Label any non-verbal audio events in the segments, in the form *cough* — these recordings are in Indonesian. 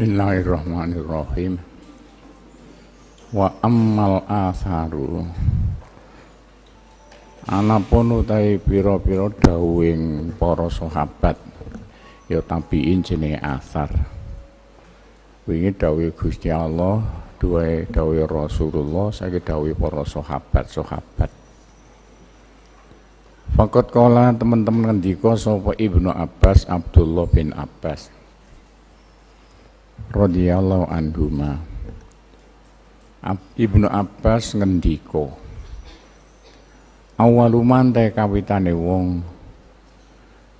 Bismillahirrahmanirrahim. Wa ammal asaru. Anapun utai piro-piro dawing para sahabat ya tabiin jenis asar. ini dawe Gusti Allah, Dua dawe Rasulullah, Saya dawe para sahabat-sahabat. Fakot kola teman-teman ngendika sapa Ibnu Abbas Abdullah bin Abbas radhiyallahu ma Ibnu Abbas ngendiko awaluman te kawitane wong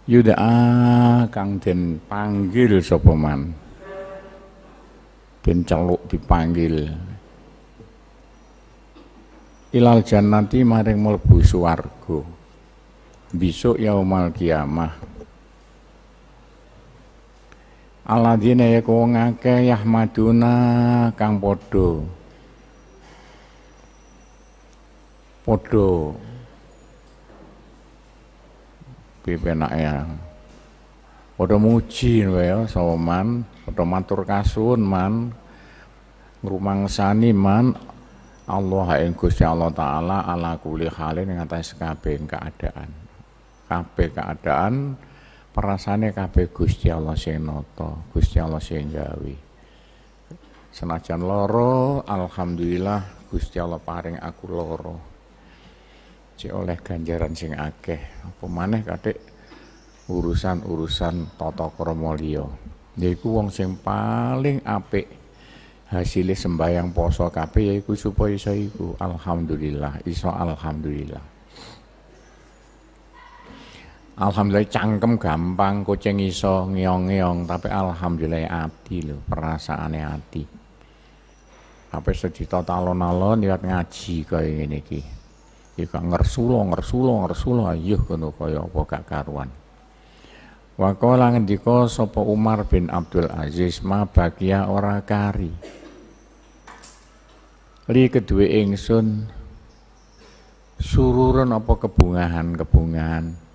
yuda kang den panggil sapa man den celuk dipanggil ilal jannati maring mlebu swarga besok yaumal kiamah Aladin yaku wong akeh yahmaduna kang Podo, padha ya, Podo muji wae ya, sapa man padha matur kasun man sani man Allah ing Gusti Allah taala ala kulli halin ngatas kabeh keadaan kabeh keadaan perasaannya kabeh Gusti Allah sing nata, Gusti Allah sing gawe. Senajan loro, alhamdulillah Gusti Allah paring aku loro. Cek oleh ganjaran sing akeh. Apa maneh kadek urusan-urusan tata krama liya. Yaiku wong sing paling apik hasilnya sembahyang poso kabeh yaiku supaya iso iku alhamdulillah iso alhamdulillah Alhamdulillah cangkem gampang, kucing iso ngeong-ngeong, tapi alhamdulillah loh lho, perasaane ati. Apa sedita talon-alon lihat ya ngaji kaya ngene iki. Ya gak ngersulo, ngersulo, ayuh kono kaya apa gak karuan. Wa qala ngendika sapa Umar bin Abdul Aziz ma bagia ora kari. Li kedue ingsun sururun apa kebungahan-kebungahan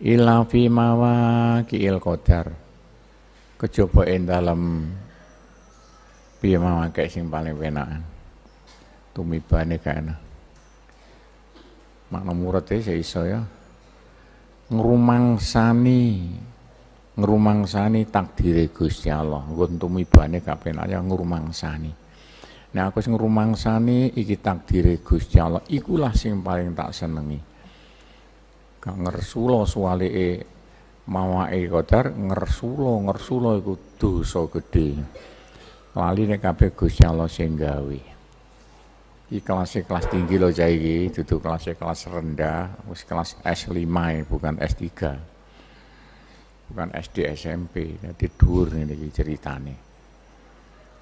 ila ki mawaqi'il qadar kejaba ing dalem piye mawake sing paling penakan tumibane kana makna murate ya iso ya ngrumangsani ngrumangsani takdiri Gusti Allah nggon tumibane kapenak ya sani Nah aku sing sani iki takdire Gusti Allah ikulah sing paling tak senengi gak ngersula suwalike e kotor ngersulo ngersulo iku dosa gede. lali nek kape Gusti Allah sing kelas tinggi lo cah iki kelas kelas rendah Us kelas S5 e, bukan S3 bukan SD SMP dadi dur ngene iki ceritane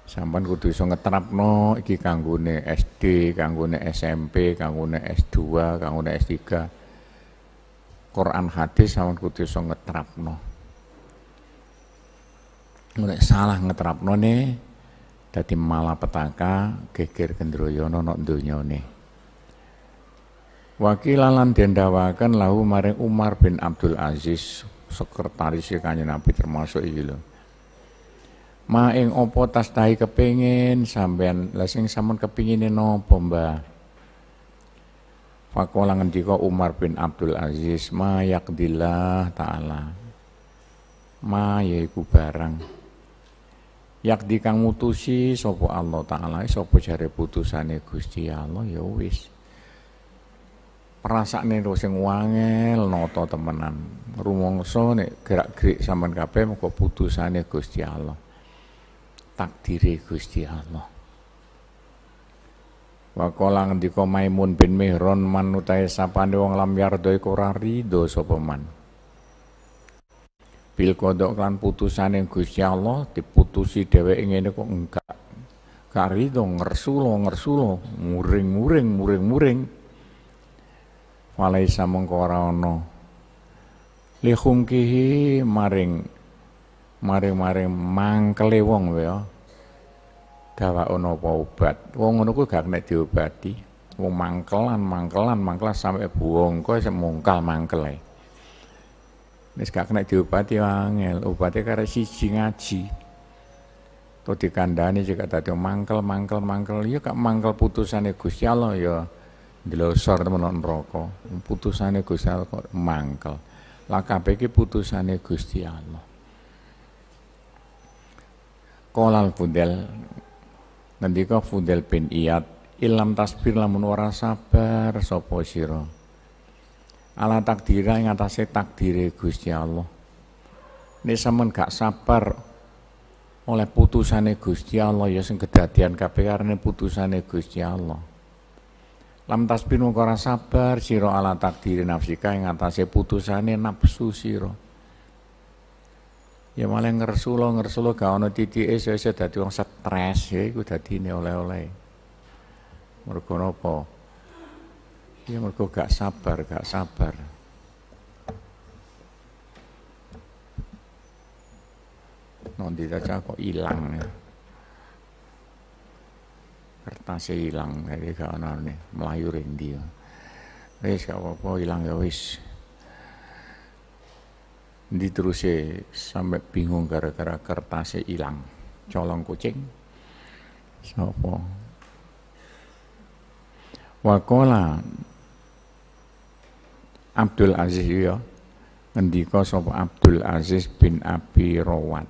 sampan kudu iso ngeterapno iki kanggone SD kanggone SMP kanggone S2 kanggone S3 Quran hadis sama kudu iso ngetrapno. Nek salah ngetrapno nih, dadi malapetaka geger gendroyono nok donyane. Wakilalan dendawaken lahu maring Umar bin Abdul Aziz sekretaris e Kanya Nabi termasuk iki lho. Ma ing tas tahi kepingin, sampean lah sing sampean kepingine napa, Mbah? Fakola ngendika Umar bin Abdul Aziz ma yakdillah taala. Ma yaiku barang. Yakdi kang mutusi sopo Allah taala sopo cari putusane Gusti Allah ya wis. perasaan lho sing wangel nata temenan. rumongso nih gerak-gerik sampean kape, muga putusane Gusti Allah. takdiri Gusti Allah. Wa di ngendika Maimun bin Mihron man utahe sapane wong lam yardo iku ora rido sapa man. Bil kodok lan putusane Gusti Allah diputusi dheweke ngene kok enggak. Gak rido ngersulo ngersulo muring-muring muring-muring. Walaisa mengko ora ana. Lihumkihi maring maring-maring mangkele wong wae ya ono apa obat wong ngono kuwi gak nek diobati wong mangkelan mangkelan mangkelan sampai buwong mungkal mangkel mangkele wis gak kena diobati ya angel obatnya karo siji ngaji to dikandani juga tadi mangkel mangkel mangkel ya gak mangkel putusane Gusti Allah ya delosor temen neraka putusane Gusti Allah kok mangkel lah kabeh iki putusane Gusti Allah Kolal Budel nanti kau Fudel bin iat ilam tasbir lamun ora sabar sopo siro ala takdira yang atasnya takdiri Gusti Allah ini sampean gak sabar oleh putusannya Gusti Allah ya sing kedadian kabeh karene putusane Gusti Allah lam tasbir mung sabar siro ala takdiri nafsika yang atasnya putusannya nafsu siro ya malah ngersulo ngersulo gak ono titike ya sesuk dadi wong stres ya iku dadine oleh-oleh mergo napa ya mergo gak sabar gak sabar nanti saja kok hilang ya kertasnya hilang jadi gak ono nih melayu rendi ya wis gak apa-apa hilang ya wis diterusé sampai bingung gara-gara kertasnya hilang colong kucing sopo wakola Abdul Aziz ya ngendika sopo Abdul Aziz bin Abi Rawat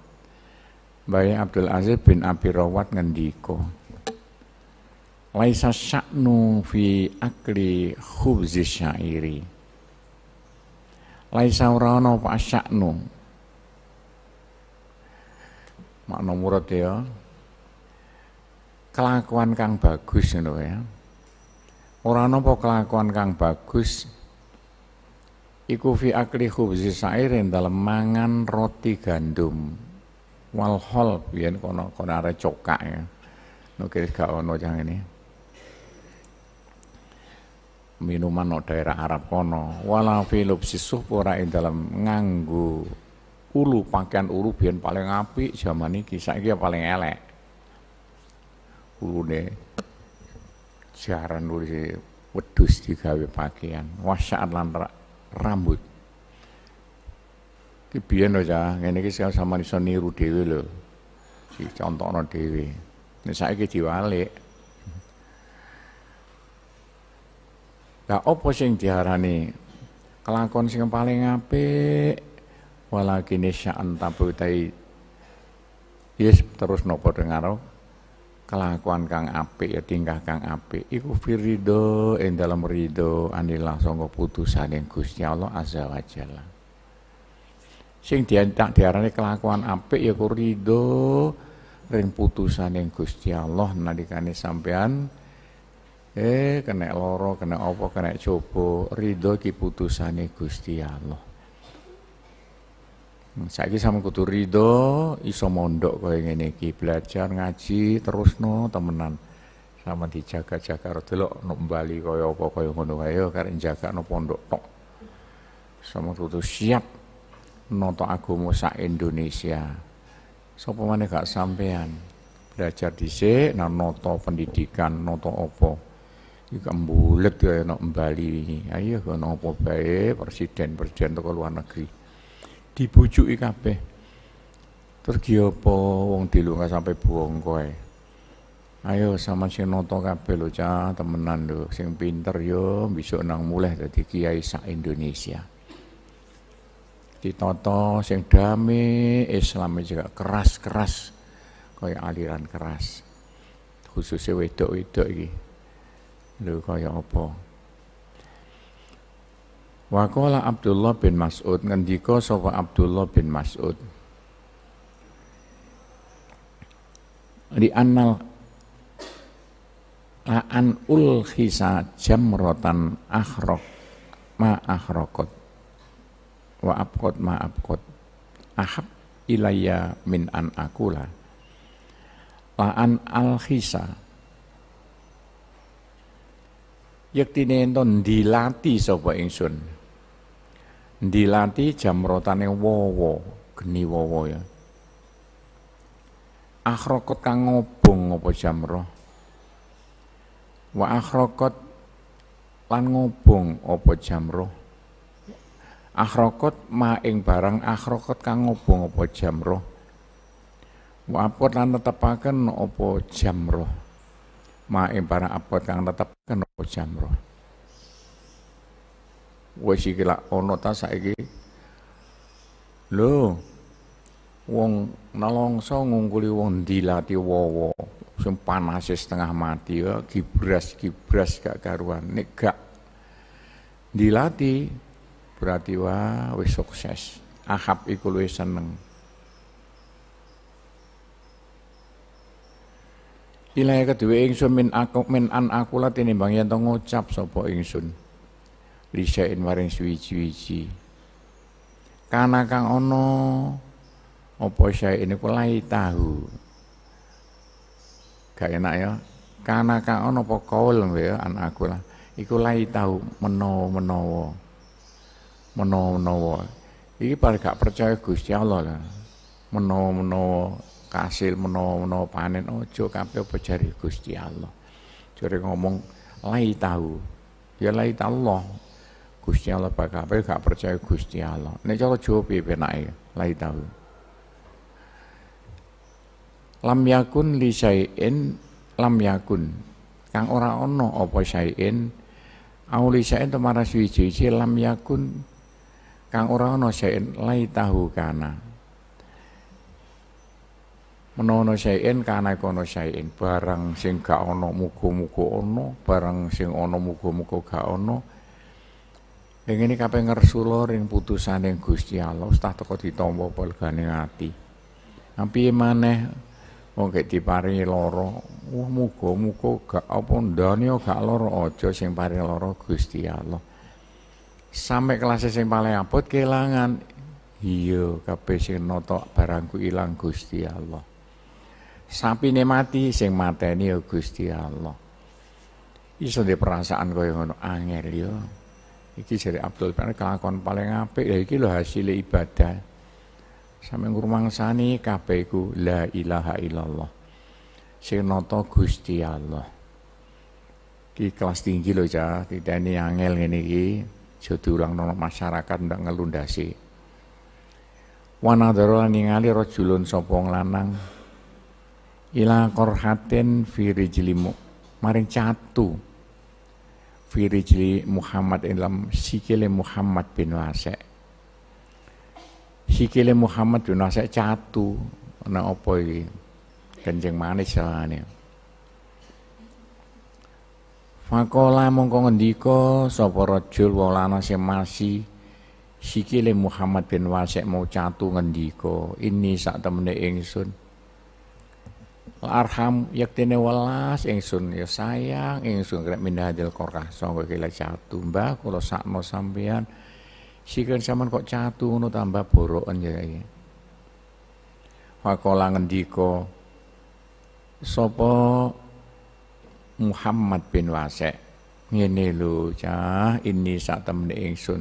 Bayi Abdul Aziz bin Abi Rawat ngendiko Laisa syaknu fi akli khubzi syairi laisa ora ana apa asyaknu makna murad ya kelakuan kang bagus ngono ya ora ana apa kelakuan kang bagus iku fi akli khubzi sairin dalam mangan roti gandum wal hol biyen kono kono arek cokak ya nukir gak ono jang ini minuman no daerah Arab kono wala filup sisuh pura dalam nganggu ulu pakaian ulu biar paling api zaman ini saiki ya paling elek ulune siaran nulis wedus digawe pakaian wasyaan lan rambut iki biyen ini ya ngene iki sama iso niru dhewe lho dicontokno dewi nek saiki diwalik Lah apa sing diharani kelakon sing paling apik walakin sya'an tabutai yes terus nopo dengaro oh. kelakuan kang ape ya tingkah kang apik iku firido ing dalam rido anillah putusan yang Gusti Allah azza wajalla. sing diantak diarani kelakuan apik ya ku rido ring yang Gusti Allah nalikane sampean Eh kena loro, kena opo kena coba, ridho ki putusane Gusti Allah. Hmm, saiki sama kutu ridho iso mondok kaya ngene iki, belajar ngaji terus no temenan. Sama dijaga-jaga delok nek bali kaya apa kaya ngono kae ya karep no pondok tok. Sama kutu siap noto agama sak Indonesia. Sapa so, gak sampean belajar dhisik nah noto pendidikan noto opo Ika mbulet ya enak Bali. Ayo kono apa bae presiden-presiden toko luar negeri. dibujuk kabeh. Terus ki apa wong dilunga sampai buang kowe. Ayo sama si noto kabeh lho cah temenan lho sing pinter yo bisa nang mulai dadi kiai sak Indonesia. Ditoto sing dami, Islam juga keras-keras kaya aliran keras. Khususnya wedok-wedok ini. Lho kaya apa? Wakola Abdullah bin Mas'ud ngendika sapa Abdullah bin Mas'ud. Li annal ul ulkhisa jamrotan akhrok ma akhrokot wa abkot ma abkot ahab ilayya min an akula la'an al alkhisa yektine enten dilati sapa ingsun dilati jamrotane wowo geni wowo ya akhrokot kang ngobong apa jamroh wa akhrokot lan ngobong apa jamroh akhrokot maing barang akhrokot kang ngobong apa jamroh wa apot lan netepaken apa jamroh maing para abot kang kan kenapa jamroh wis iki lak ana ta saiki lho wong nalongso ngungkuli wong dilati wowo, sing panase setengah mati ya gibras gibras gak karuan nek gak dilati berarti wah wis sukses ahab iku luwih seneng ilahe kedue ingsun min aku min an aku la tinimbang yen ngucap sapa ingsun lisain maring suici wici kana kang Ono opo saya ini kulai tahu gak enak ya kana kang Ono apa kaul ya an aku la iku lai tahu menowo menowo menowo. menawa iki pada gak percaya Gusti Allah lah Menowo menowo kasil menawa-menawa panen ojo kabeh apa jari Gusti Allah. Jare ngomong lai tahu. Ya lai Allah. Gusti Allah bakal kabeh gak percaya Gusti Allah. Nek cara Jawa piye penake? Lai tahu. Lam yakun li syai'in lam yakun. Kang ora ana apa syai'in Auli syai'in temara suwiji lam yakun kang ora ana syai'in lai tahu kana. Menono syai'in kana kono syai'in barang sing gak ana muga-muga ana barang sing ana muga-muga gak yang ini kape kabeh ngersula putusan yang Gusti Allah ustah toko ditampa pelgane ati tapi nah, maneh wong kek diparingi lara wah muga-muga gak apa ndane ya gak lara sing paring loro Gusti Allah sampai kelas sing paling abot kehilangan iya kape sing noto barangku ilang Gusti Allah ini mati sing ini ya Gusti Allah iso di perasaan yang ngono angel yo. Ya. iki jadi Abdul Pen kelakon paling apik ya iki lo hasil ibadah sampai ngrumangsani sani kapeku la ilaha illallah sing noto Gusti Allah iki kelas tinggi lo cah ini angel ini, ki jadi ulang nono masyarakat ndak ngelundasi wanadara ningali rojulun sopong lanang ila korhatin firijlimu maring catu firijli Muhammad dalam sikile Muhammad bin Wasek sikile Muhammad bin Wasek catu na opoi iki kencing manis salahane Fakola mongko ngendika sapa rajul walana sing masih sikile Muhammad bin Wasek mau catu ngendiko, ini sak temene ingsun arham yaktene welas ingsun ya sayang ingsun kena minah korha korah sanggo kila catu mbah kula sakno sampean sikon sampean kok catu ngono tambah boroken ya iki ya. Fakola ngendika sopo Muhammad bin Wasek ngene lho cah ini sak temen ingsun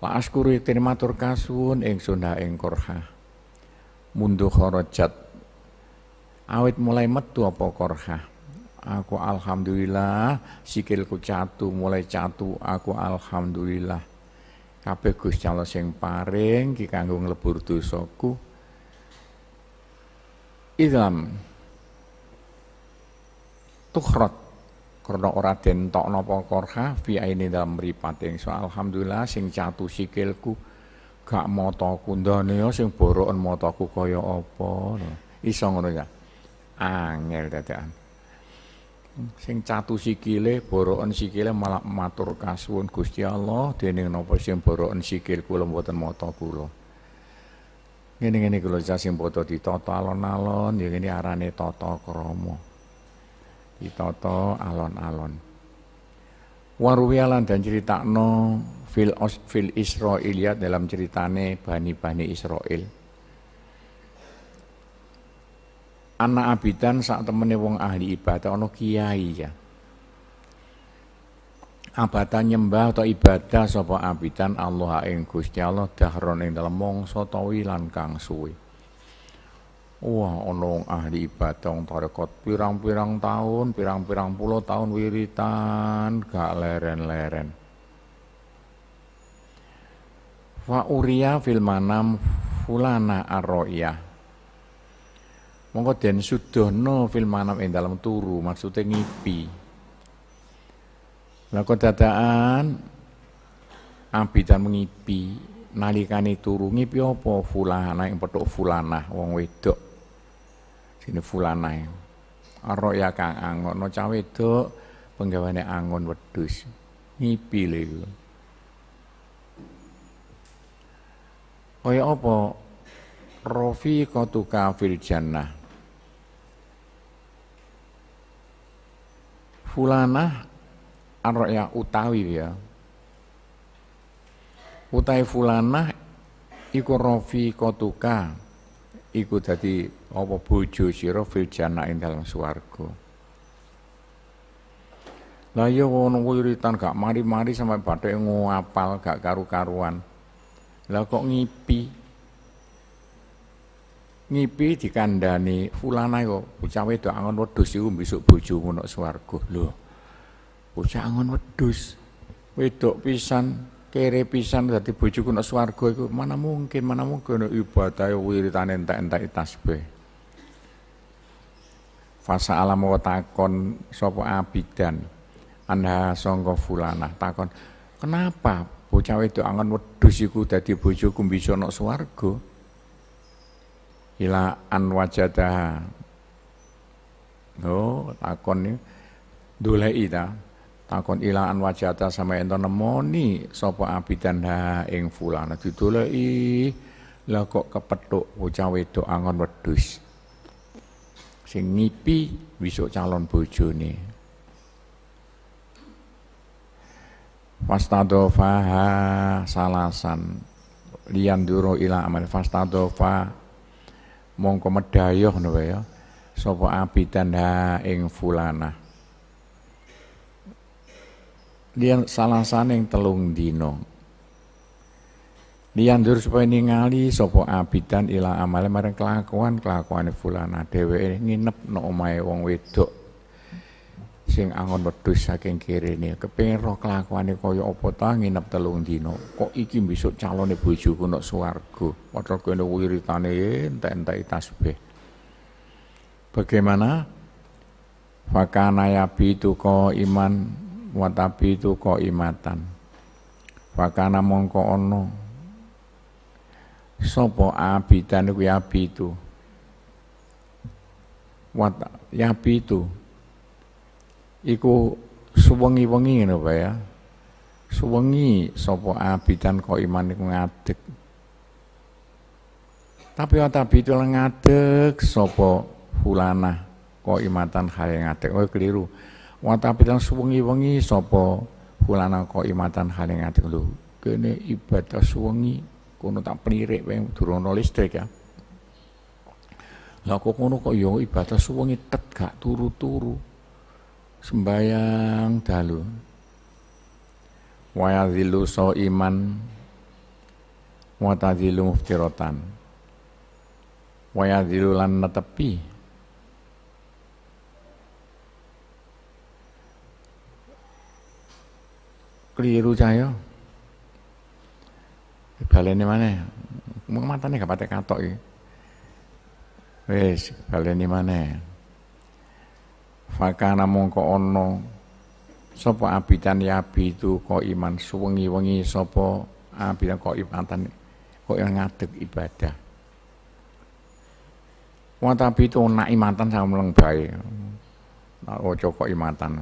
Wa askuru yaktene matur kasun ingsun ha ing korah mundu kharajat awit mulai metu apa korha aku alhamdulillah sikilku catu mulai catu aku alhamdulillah kabeh Gusti Allah sing paring ki kanggo nglebur dosaku idam tukhrot karena ora den tokno korha fi ini dalam mripat ing so alhamdulillah sing catu sikilku gak mata kundane sing boroken mataku kaya apa iso ngono ya angel dadakan sing catu sikile borokan sikile malah matur kasuwun Gusti Allah dening napa sing borokan sikil kula mboten mata kula ngene-ngene kula sing padha ditata alon-alon ya ngene arane tata krama ditata alon-alon waruwialan dan cerita no fil fil Israiliyat dalam ceritane bani-bani Israel. anak abidan saat temennya wong ahli ibadah ono kiai ya abatan nyembah atau ibadah sopo abidan Allah ing Gusti Allah dahron ing dalam mongso tawilan kang suwe. Wah, Wong ahli ibadah wong tarekat pirang-pirang tahun, pirang-pirang puluh tahun wiritan gak leren-leren. Fa uria fil manam fulana arroiyah Mongko den sudono fil manam ing dalam turu maksudnya ngipi. Lako dadaan abidan mengipi nalikane turu ngipi apa fulana ing petuk fulana wong wedok. Sini fulana. Arok ya kang angon no cawe wedok penggawane angon wedus Ngipi lego. iku. opo apa? kau fil jannah Fulanah arya utawi ya. Utai fulanah iku rofi kotuka iku dadi apa bojo sira fil janain dalam swarga. Lah iya ngono gak mari-mari sampai bathik ngapal gak karu-karuan. Lah kok ngipi? ngipi dikandani fulana yo bocah wedok angon wedhus iku besok bojomu nok swarga lho bocah angon wedhus wedok pisan kere pisan dadi bojoku nok swarga iku mana mungkin mana mungkin ibadah wiritane entek-entek tasbih fasa alam wa takon sapa abidan anha sangka fulana takon kenapa bocah wedok angon wedus iku dadi bojoku bisa nok swarga ila an wajadaha. Oh, takon dolei ta. Takon ila an wajata sama ento nemoni sapa abidan ha ing fulana didolei. Lah kok kepethuk bocah wedok angon wedhus. Sing ngipi wisuk calon bojone. Fastadofaha salasan lianduro duro ila amal fastadofa mongko medayoh ngono ya sapa abidan ha ing fulana liyan salasaning telung dino. liyan dur supaya ningali sapa abidan ila amale marang kelakuan kelakuan fulana dheweke nginep nang no omahe wong wedok sing angon wedhus saking kirine kepengin roh kelakuane kaya apa ta nginep telung dino kok iki besok calone bojoku nok swarga padha kene wiritane entek-entek tasbih bagaimana fakana itu ko iman itu ko imatan fakana mongko ono sopo abidan kuwi itu wat itu iku suwengi-wengi ngono Pak ya. Suwengi sapa abidan kok iman iku ngadeg. Tapi ata itu ngadeg sapa fulana kok imatan hale ngadeg. Oh keliru. Wata bitul suwengi-wengi sapa fulana kok imatan hale ngadeg lho. Kene ibadah suwengi kono tak penirik wae durana listrik ya. Lah kok ngono kok ya ibadah suwengi tet gak turu-turu sembayang dalu waya so iman wa tadhillu muftirotan waya yadhillu lan netepi keliru cahyo baleni mana mau matanya gak pake katok ya. wes balen baleni mana Fakana mongko ono sopo abidan ya abidu ko iman suwengi-wengi sopo abidan kok ko yang ngadeg ibadah. Wa tapi itu nak imatan sama bayi nak Ojo ko imatan.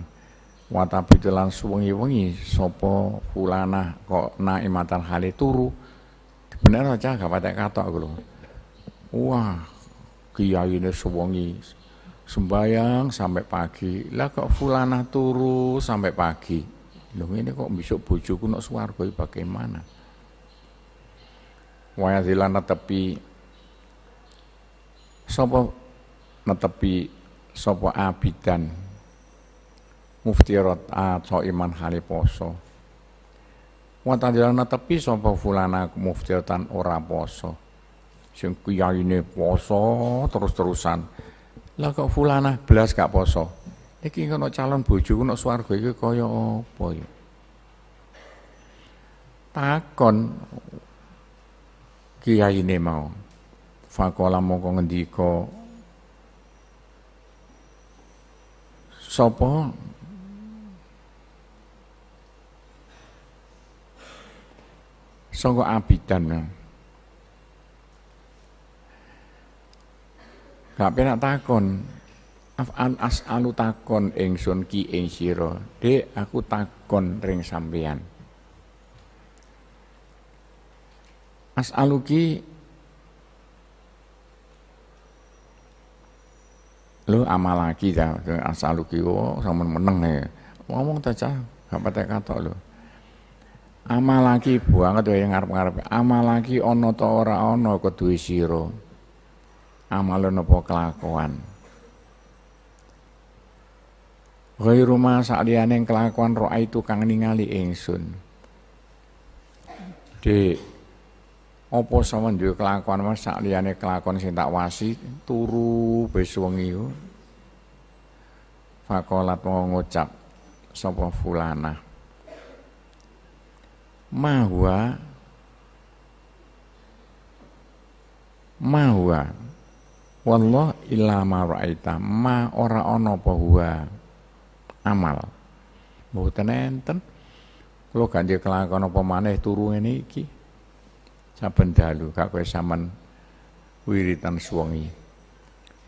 Wa tapi itu lan suwengi-wengi sopo fulana ko na imatan hale turu. Bener aja gak patek katok kulo. Wah, kiai ini suwengi sembayang sampai pagi lah kok fulana turu sampai pagi loh ini kok besok bojoku nak suargo ya bagaimana waya dilana tepi sapa netepi sapa abidan muftirat atau iman haliposo dilana netepi sapa fulana muftiratan ora poso sing kiyaine poso terus-terusan lah kok fulanah belas gak poso. Iki ngono calon bojoku nek swarga iki kaya apa ya? Takon kiyaine mau. Fakola mongko ngendika sapa sangka abidan. Gak penak takon. Afan alu anu takon ingsun ki ing sira. Dek aku takon ring sampean. As'alu ki lu amal lagi ya asal anu ki wo oh, sama meneng ya ngomong saja gak patek kata lu amal lagi tuh yang ngarep-ngarep amal lagi ono to ora ono ketui siro amalun apa kelakuan rumah ma yang kelakuan roa itu kang ningali ingsun. di opo sama juga kelakuan mas sakliyane kelakuan sing tak wasi turu besok yo. Fakolat mau ngucap sama fulana. Mahwa Mahwa Wallah illa ma ra'aita ma ora ono apa huwa amal. Mboten enten. Kula ganti kelakon apa maneh turu ngene iki. Saben dalu gak kowe sampean wiritan suwengi.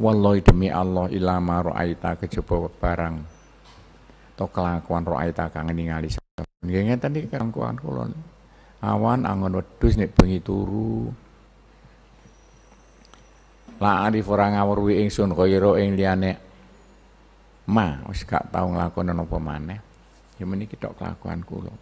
Wallahi demi Allah illa ma ra'aita kejaba barang. To kelakuan ra'aita kang ningali Nggih ngeten iki kelakuan kula. Awan angon wedhus nek bengi turu la arif ora ngawruwi wi ingsun ghairu ing liyane ma wis gak tau nglakoni apa maneh ya meniki tok kelakuan kula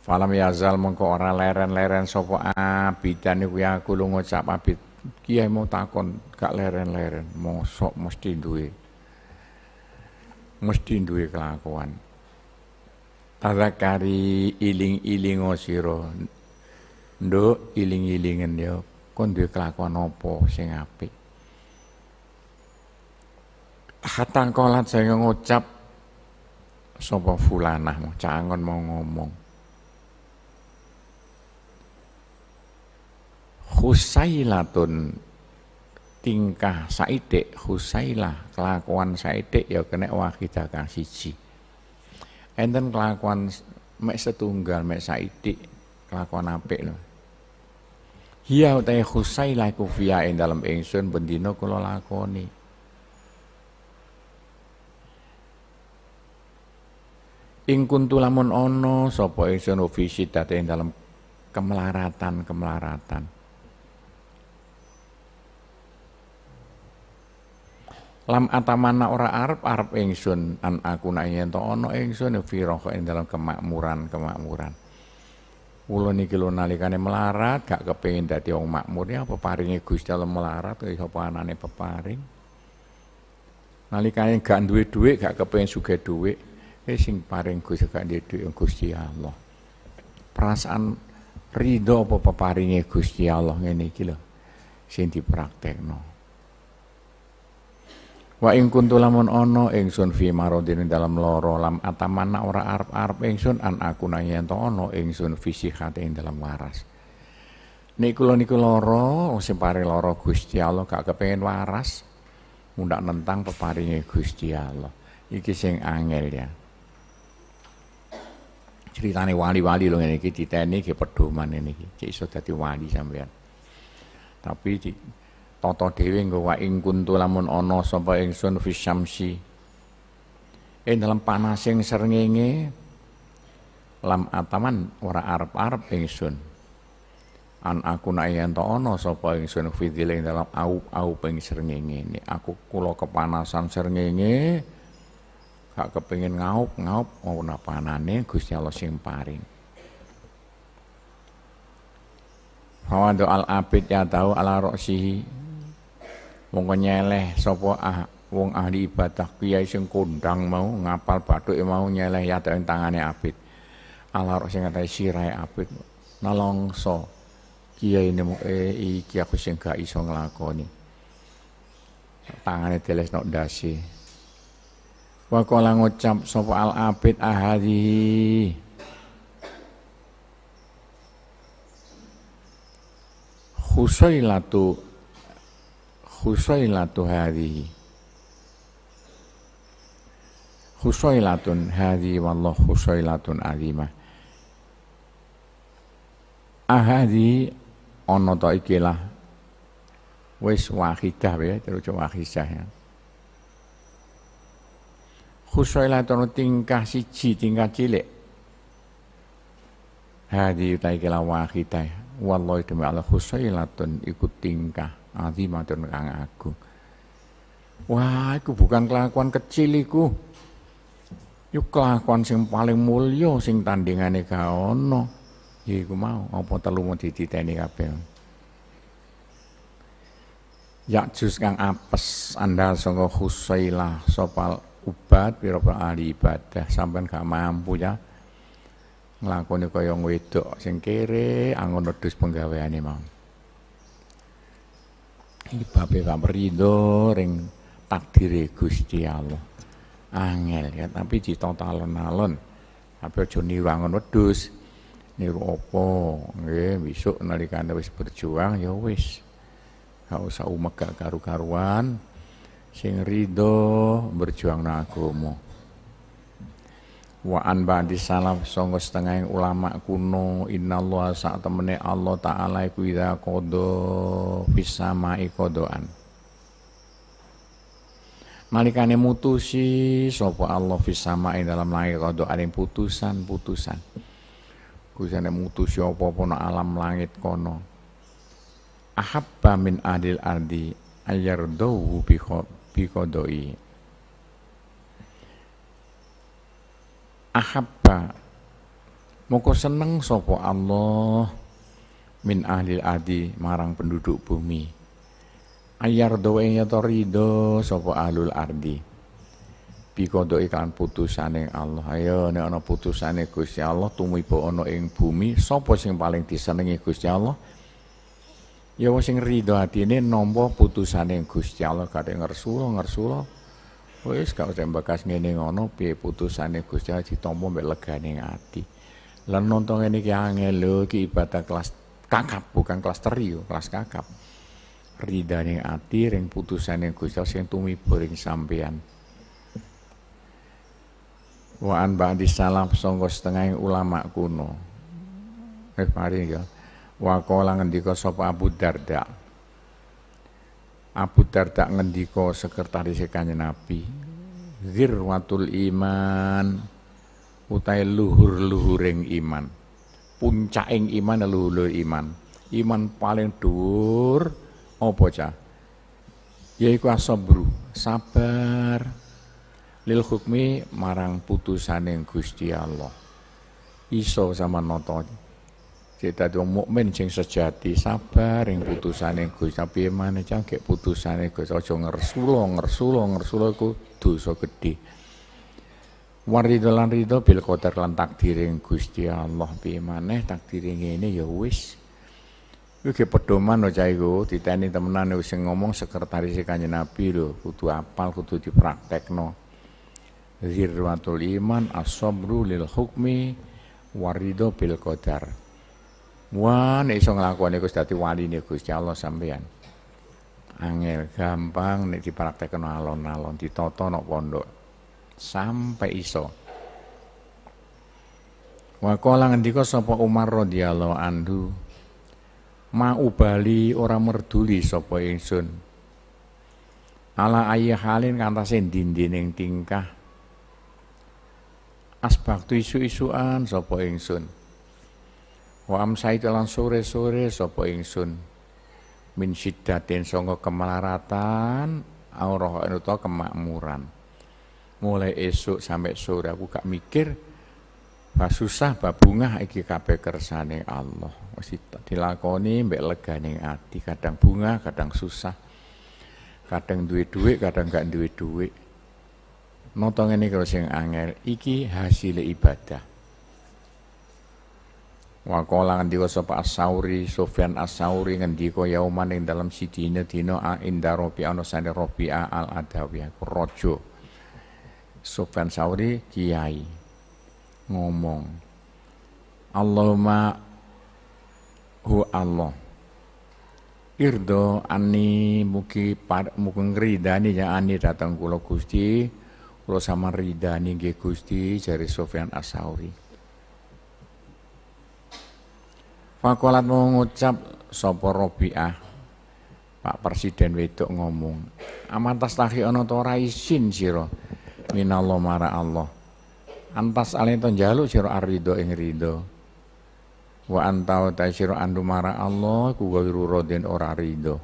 Falam yazal mengko ora leren-leren sapa abidane kuwi ya lu ngucap abid kiai mau takon gak leren-leren mosok mesti duwe mesti duwe kelakuan kari iling-iling sira do iling-ilingen ya kon duwe kelakuan apa sing apik hatang kolat saya ngucap sapa fulanah mau cangon mau ngomong Husailatun tingkah saidik Husailah kelakuan saidik ya kena wakidah kang siji enten kelakuan mek setunggal mek saidik kelakuan apik loh. Iya utai khusai laku fiha ing dalam ingsun bendino kula lakoni ing kuntu lamun ana sapa ingsun fi syiddat ing kemelaratan-kemelaratan lam atamana ora arep arep ingsun an aku nek yen ono ingsun fi ya ing dalem kemakmuran-kemakmuran Ulo niki lho nalikane melarat gak kepengin dadi wong makmur ya apa paringe Gusti Allah melarat kaya apa anane peparing. Nalikane gak duwe dhuwit gak kepengin sugih dhuwit eh sing paring Gusti gak duwe dhuwit ya Gusti Allah. Perasaan ridho apa peparinge Gusti Allah ngene iki lho sing dipraktekno. Wa ing kuntu lamun ana ingsun fi maradin dalam lara lam atamana ora arep-arep ingsun an aku yen to ana ingsun fi sihate ing dalam waras. Nek kula niku lara sing pare lara Gusti Allah gak kepengin waras mundak nentang peparinge Gusti Allah. Iki sing angel ya. Ceritane wali-wali lho ngene iki diteni ge pedoman ngene iki. Cek iso dadi wali sampean. Tapi di, Toto dewi nggo wa ing kuntu lamun ana sapa ingsun syamsi Ing dalam panasing srengenge lam ataman ora arep-arep ingsun. An aku nak yen to ana sapa ingsun fidil dileng dalam au au ing srengenge. Nek aku kula kepanasan srengenge gak kepengin ngaup-ngaup mau napanane Gusti Allah sing paring. Fawadu al abid ya tahu ala roksihi mongko nyeleh sapa ah wong ahli ibadah kiai sing kondang mau ngapal bathuke mau nyeleh ya ing tangane abid alar sing ngatai sirai abid nalongso kiai nemu eh iki aku sing gak iso nglakoni tangane dilesno ndase wa kala ngucap sapa al abid ahadi Husailatu khusailatu hadhihi khusailatun hadhi wallah khusailatun azimah ahadi ono ta ikilah wis wahidah ya terus wahidah ya khusailatun tingkah siji tingkah cilik hadi ta ikilah wahidah ya. wallahi demi Allah khusailatun iku tingkah azimatun kang agung. Wah, iku bukan kelakuan kecil iku. kelakuan sing paling mulio, sing tandingane gak ana. Ya iku mau apa telu mau dititeni kabeh. Yakjus kang apes andal saka Husailah sopal ubat pira-pira ahli ibadah sampean gak mampu ya nglakoni kaya wedok sing kere angon wedhus penggaweane mau. Ini bape pamrindo ring takdiri Gusti Allah. Angel ya, tapi ditata alon-alon. Apa joni niwangon wedus, Niru opo, Nggih, besok nari wis berjuang ya wis. Gak usah umek gak karu-karuan. Sing rido berjuang nang agama wa an ba'di salaf sangka setengah ulama kuno innallaha sak temene Allah taala iku ida qada fis samai qadaan Malikane mutusi sapa Allah fis samai dalam langit ane putusan putusan Kusane mutusi apa-apa no alam langit kono ahabba min adil ardi ayardahu bi qadoi ahabba moko seneng sapa Allah min ahli adi marang penduduk bumi ayar doa ya torido sopo alul ardi pikodo iklan yang Allah ayo nek putusan yang Gusti Allah po ono ing bumi sopo sing paling disenengi Gusti Allah ya wong sing rido atine putusan yang Gusti Allah kadhe ngersula ngersula Wis gak usah bekas ngene ngono piye putusane Gusti Allah ditampa mbek legane ati. Lan nonton ngene ki angel lho ki ibadah kelas kakap bukan kelas teri kelas kakap. Ridane ati ring putusane Gusti Allah sing tumibur ing sampean. Wa an ba'di salaf sangka setengah ulama kuno. Eh mari ya. Wa qala ngendika sapa Abu Darda. Abu Darda ngendika sekretaris Kanjeng Nabi zirwatul iman utai luhur-luhuring iman puncaking iman luhur iman iman paling dhuwur apa cah yaiku asabru sabar lil hukmi marang putusane Gusti Allah iso sama notone kita dong mukmin sing sejati sabar yang yang Gusti tapi mana cah putusan yang Gusti aja ngersula ngersula ngersula ku dosa gede warido lan rido bil lantak lan takdiring Gusti Allah piye tak takdire ini ya wis ke pedoman aja tita titani temenan sing ngomong sekretaris e Kanjeng Nabi lo kutu apal kutu praktek no, Zirwatul iman liman asobru lil hukmi warido bil qadar Wah, nek iso nglakoni Gusti dadi waline Gusti Allah sampean. Angel gampang nek dipraktekno alon-alon, ditata nok pondok. Sampai iso. Wa qala ngendika sopo Umar radhiyallahu anhu. Mau bali ora merduli sapa ingsun. Ala ayah halin ngantase yang tingkah. Asbak tu isu-isuan sapa ingsun. Wa amsai telan sore-sore sopo ingsun min syiddatin songo kemelaratan aurah utawa anu kemakmuran. Mulai esok sampai sore aku gak mikir bah susah bah bunga iki kabeh kersane Allah. Mesti dilakoni mbek legane ati, kadang bunga, kadang susah. Kadang duit duit, kadang gak duit duit. Nonton ini kalau sing angel, iki hasil ibadah. Wakola ngendika sapa ya As-Sauri, Sufyan Asauri, sauri ngendika yauman ing dalam sidine dina inda Rabi ana sane Rabi'a al-Adawi aku raja. Sufyan Sauri kiai ngomong Allahumma hu Allah Irdo ani mugi par, mugi ngridani ya ani datang kula Gusti kula sama ridani nggih Gusti jari Sofyan as mau mengucap sopo Robiah. Pak Presiden wedok ngomong, "Amantas tahi ono ta raisin isin minallah mara Allah. Antas ale ton siro siro arido ing rido. Wa antau ta siro andu mara Allah ku gawiru roden ora rido."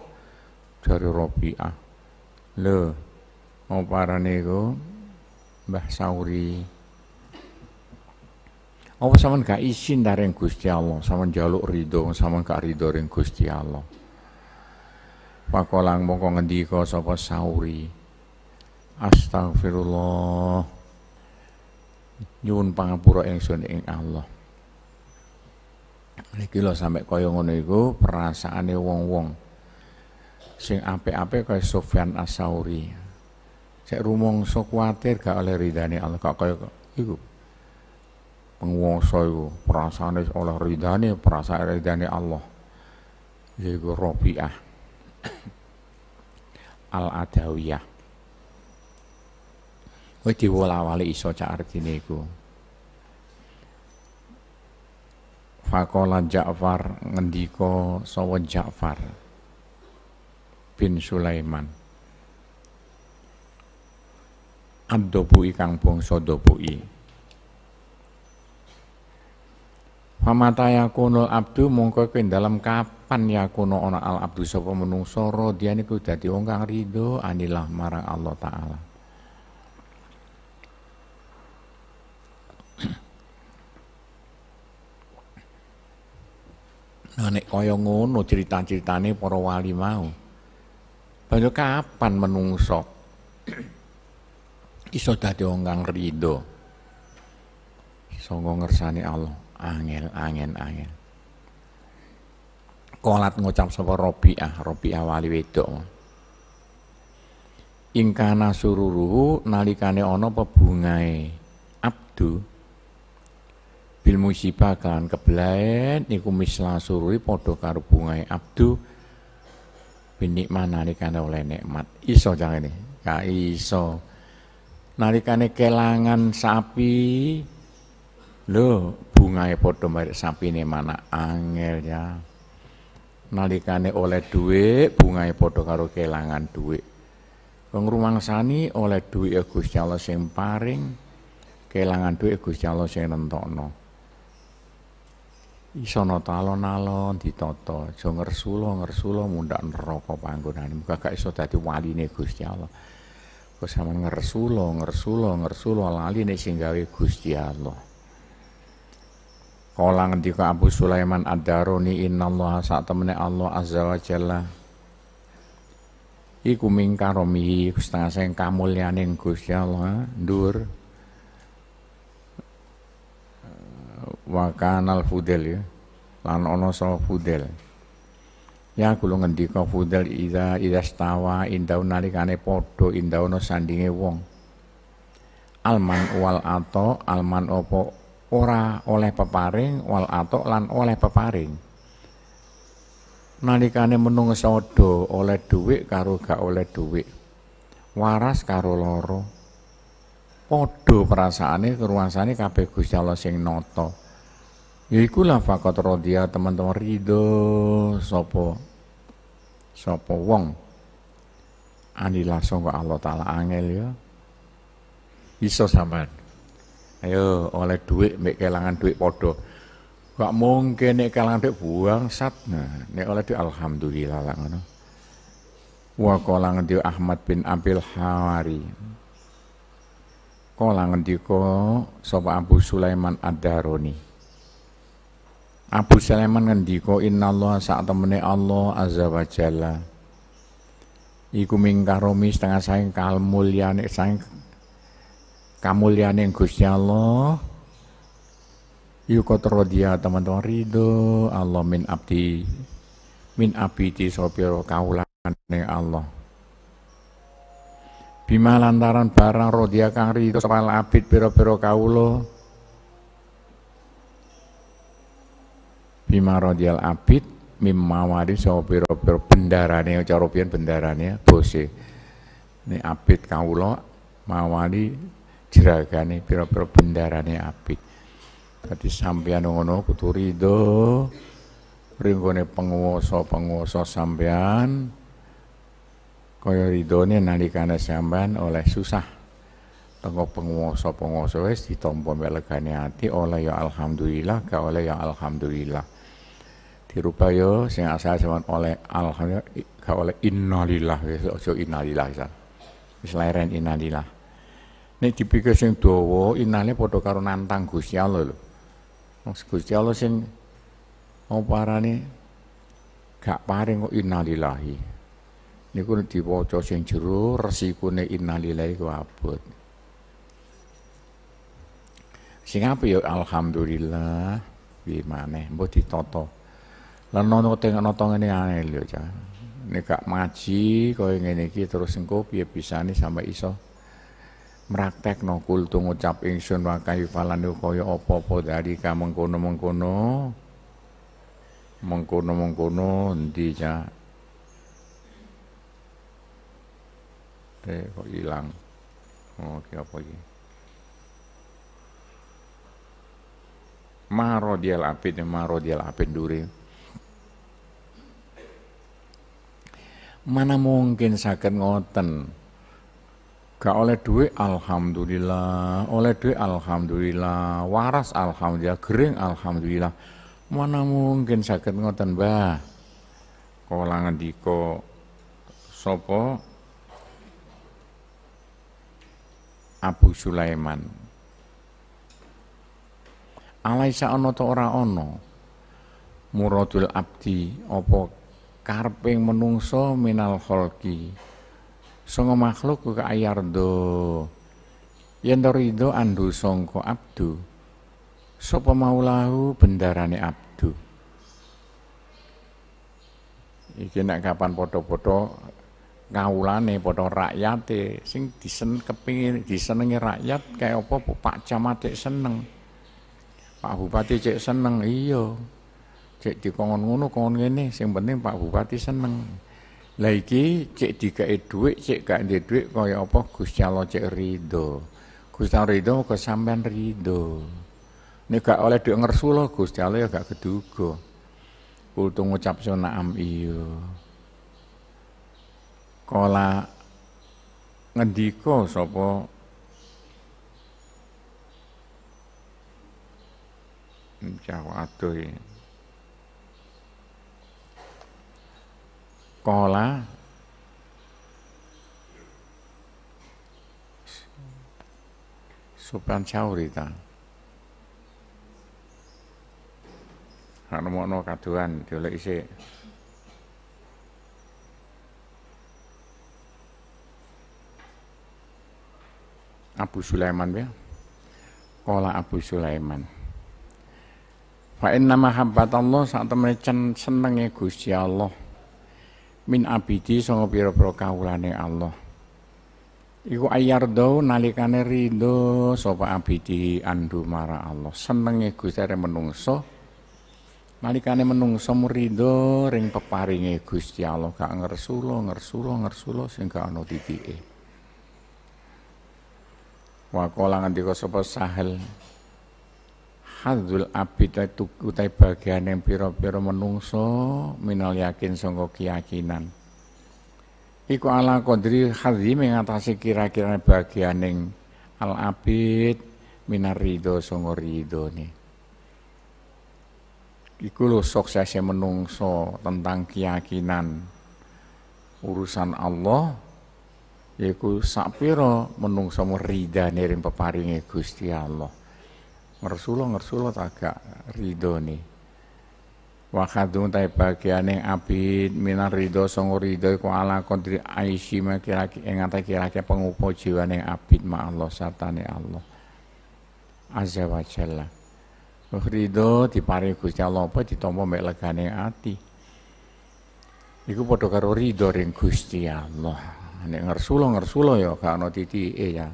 Dari Robiah. lo, mau para nego Mbah Sauri apa sama gak isin dari Gusti Allah, sama jaluk ridho, sama gak ridho ring Gusti Allah. Pakolang mongko ngendiko sapa sauri. Astagfirullah. Nyuwun pangapura ingsun ing Allah. Niki lho sampe kaya ngono iku perasaane wong-wong sing apik-apik kaya Sofyan Asauri. Cek rumangsa so kuwatir gak oleh Ridhani Allah kok kaya iku penguasa iku perasane oleh ridane perasaan ridane Allah yaiku Rabi'ah *coughs* Al-Adawiyah kowe diwola-wali iso cak artine iku Fakola Ja'far ngendiko sawa Ja'far bin Sulaiman Ad-Dobu'i kang bangsa Pamata yakunul abdu mongko kuwi dalam kapan yakuno ono al abdu sapa menungso dia niku dadi wong kang rido anilah marang Allah taala. Nah *clears throat* nek kaya ngono cerita-ceritane para wali mau. banyak kapan menungso *clears throat* iso dadi wong kang rido. Sangga ngersani Allah angel angel angel kolat ngucap sapa Rabi'ah Rabi'ah wali wedok ingkana sururu nalikane ono pebungai abdu bil musibah kan kebelaet niku misla sururi padha karo bungae abdu binikman nalikane oleh nikmat iso ini, ka ya iso nalikane kelangan sapi lo bungae padha merek sampine manak angel ya. Nalikane oleh duit bungae padha karo kelangan duit Wong sani oleh duit ya Gusti Allah sing paring, kelangan dhuwit ya Gusti Allah sing nentokno. Iso nata alon-alon ditata, aja ngersula ngersula mundhak neraka panggonane. Muga gak iso dadi waline Gusti Allah. Kok sampeyan ngersula ngersula ngersula lali nek sing gawe Gusti Allah. Kala ngendika Abu Sulaiman Ad-Daruni innallaha sak temene Allah azza wa jalla iku mingkaromihi setengah sing kamulyaning Gusti Allah ndur wa kanal fudel ya lan ana fudel Ya kula ngendika fudel ida ida stawa indau nalikane padha indauna sandinge wong. Alman wal ato alman opo ora oleh peparing wal atok lan oleh peparing nalikane menung do oleh duit karo gak oleh duit. waras karo loro podo perasaane keruasane kabeh Gusti Allah sing nata ya lah fakot rodia teman-teman ridho Sopo Sopo wong anilah sangka Allah taala angel ya iso sampean Ayo oleh duit mek kelangan duit podo. Gak mungkin nek kelangan duit buang sat. Nah, nek oleh duit alhamdulillah lah ngono. Wa kala ngendi Ahmad bin Abil Hawari. Kala ko sapa Abu Sulaiman Ad-Daruni. Abu Sulaiman ngendika innallaha sak temene Allah azza wa jalla. Iku mingkaromi setengah saing kalmulyane saing kamulianing Gusti Allah yukot rodia teman-teman ridho Allah min abdi min abdi sopiro kaulane Allah Bima lantaran barang rodia kang ridho sopal abid biro-biro kaulo Bima rodial abid mimawari sopiro-biro bendarane cara pian bendarane bose Ini abid kaulo mawari jeragane pira-pira bendarane apik. Dadi sampeyan ngono kudu ridho ringgone penguasa-penguasa sampeyan kaya ridone nalikane sampeyan oleh susah. Tengok penguasa-penguasa wis ditampa melegane ati oleh ya alhamdulillah ka oleh ya alhamdulillah. Dirubah yo ya, sing asal sampeyan oleh alhamdulillah ka oleh innalillah wis aja innalillah wis leren innalillah nek dipikir sing dawa inane padha karo nantang Gusti Allah lho. Wong Gusti Allah sing oparane gak paring kok innalillahi. Niku diwaca sing jero resikune innalillahi ku abot. Sing apa ya alhamdulillah piye maneh mbok ditata. Lan ana teng ana ngene aneh lho, Cak. Nek gak maji kaya ngene iki terus engko piye bisane sampe iso mraktekno no kultu ngucap ingsun wa kaifalan kaya apa-apa ka mengkono-mengkono mengkono-mengkono endi cak eh kok ilang oh ki apa iki Mahrodial apit, ya, dia apit duri. Mana mungkin sakit ngoten. Gak oleh duit alhamdulillah, oleh duit alhamdulillah, waras alhamdulillah, gering alhamdulillah. Mana mungkin sakit ngoten, Mbah. Kala ngendika sopo. Abu Sulaiman. Alaisa ana ta ora ono. Muradul abdi opo karping menungso minal holki songo makhluk ku do yen rido andu songko abdu sapa maulahu bendarane abdu iki nek kapan padha-padha ngawulane padha rakyate sing disen kepingin disenengi rakyat kaya apa Pak Camat seneng Pak Bupati cek seneng iya cek dikongkon ngono kongon ngene sing penting Pak Bupati seneng lagi iki cek dikae duit, cek gak ndek dhuwit kaya apa Gusti Allah cek rido. Gusti Allah rido kok sampean rido. ini gak oleh dhuwit ngersula Gusti Allah ya gak keduga. Kul tu ngucap sunaam iyo. Kala ngediko sopo hmm, Jawa aduh ya. Kola Sopan Saurita Hak no kaduan diolek isi Abu Sulaiman ya Kola Abu Sulaiman Fa inna saat sak seneng senenge Gusti Allah min abidi sanga pira-pira kawulane Allah iku ayardo nalikane rido sapa abidi andu mara Allah senenge Gusti are menungso nalikane menungso murido ring peparinge Gusti Allah gak ngersula ngersula ngersula sing gak ana titike wa kala ngendika sapa sahel hadzul abid itu utai bagian yang piro-piro menungso minal yakin songko keyakinan iku ala kodri hadzi mengatasi kira-kira bagian yang al abid minar ridho songko ridho nih iku lo suksesnya menungso tentang keyakinan urusan Allah yaiku sapiro menungso meridane ring peparingi Gusti Allah ngersulo ngersulo agak ridho nih wakadung tai yang abid minar ridho songo ridho iku ala kontri aishi kira-kira ing eh, kira-kira pengupo yang abid ma Allah satani Allah azza wa jalla ridho diparingi Gusti Allah apa ditampa mek legane ati iku padha karo ridho ring Gusti Allah nek ngersulo ngersulo ya gak ana titike ya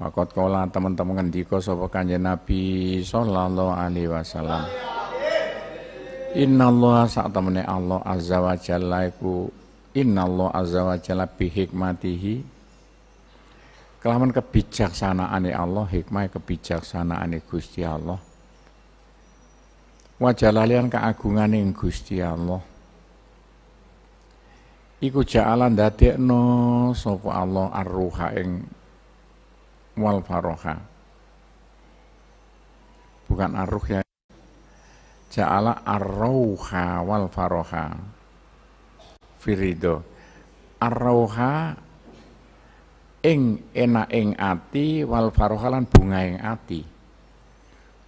Wakot kola teman-teman ngendiko sopo Kanjeng Nabi sallallahu alaihi wasallam. Innallaha sak temene Allah azza wa jalla iku innallaha azza wa jalla bi hikmatihi kelawan kebijaksanaane Allah, hikmah kebijaksanaane Gusti Allah. Wajalalian keagungan keagungane Gusti Allah. Iku ja'alan dadekno sopo Allah arruha ing wal faroha. Bukan arruh ya. Ja'ala arroha wal faroha. Firido. Arrauha ing enak ing ati wal faroha lan bunga ing ati.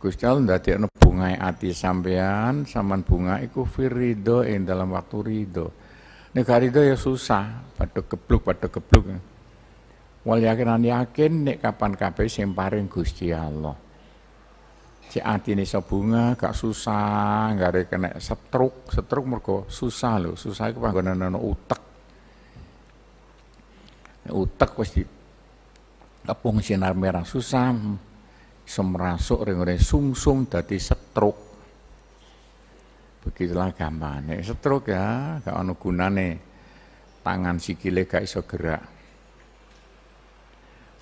Gusti Allah ndadekno bunga ati sampean saman bunga iku firido ing dalam waktu rido. Nekarido ya susah, pada kebluk pada kebluk. Wal an yakin nek kapan kabeh sing paring Gusti Allah. Si atine iso bunga gak susah, gak kena setruk, setruk mergo susah lho, susah iku panggonan ana utek. Utek wis di kepung sinar merah susah semerasuk ring-ring sumsum dadi setruk. Begitulah gambarnya. Setruk ya, gak ono gunane. Tangan sikile gak iso gerak.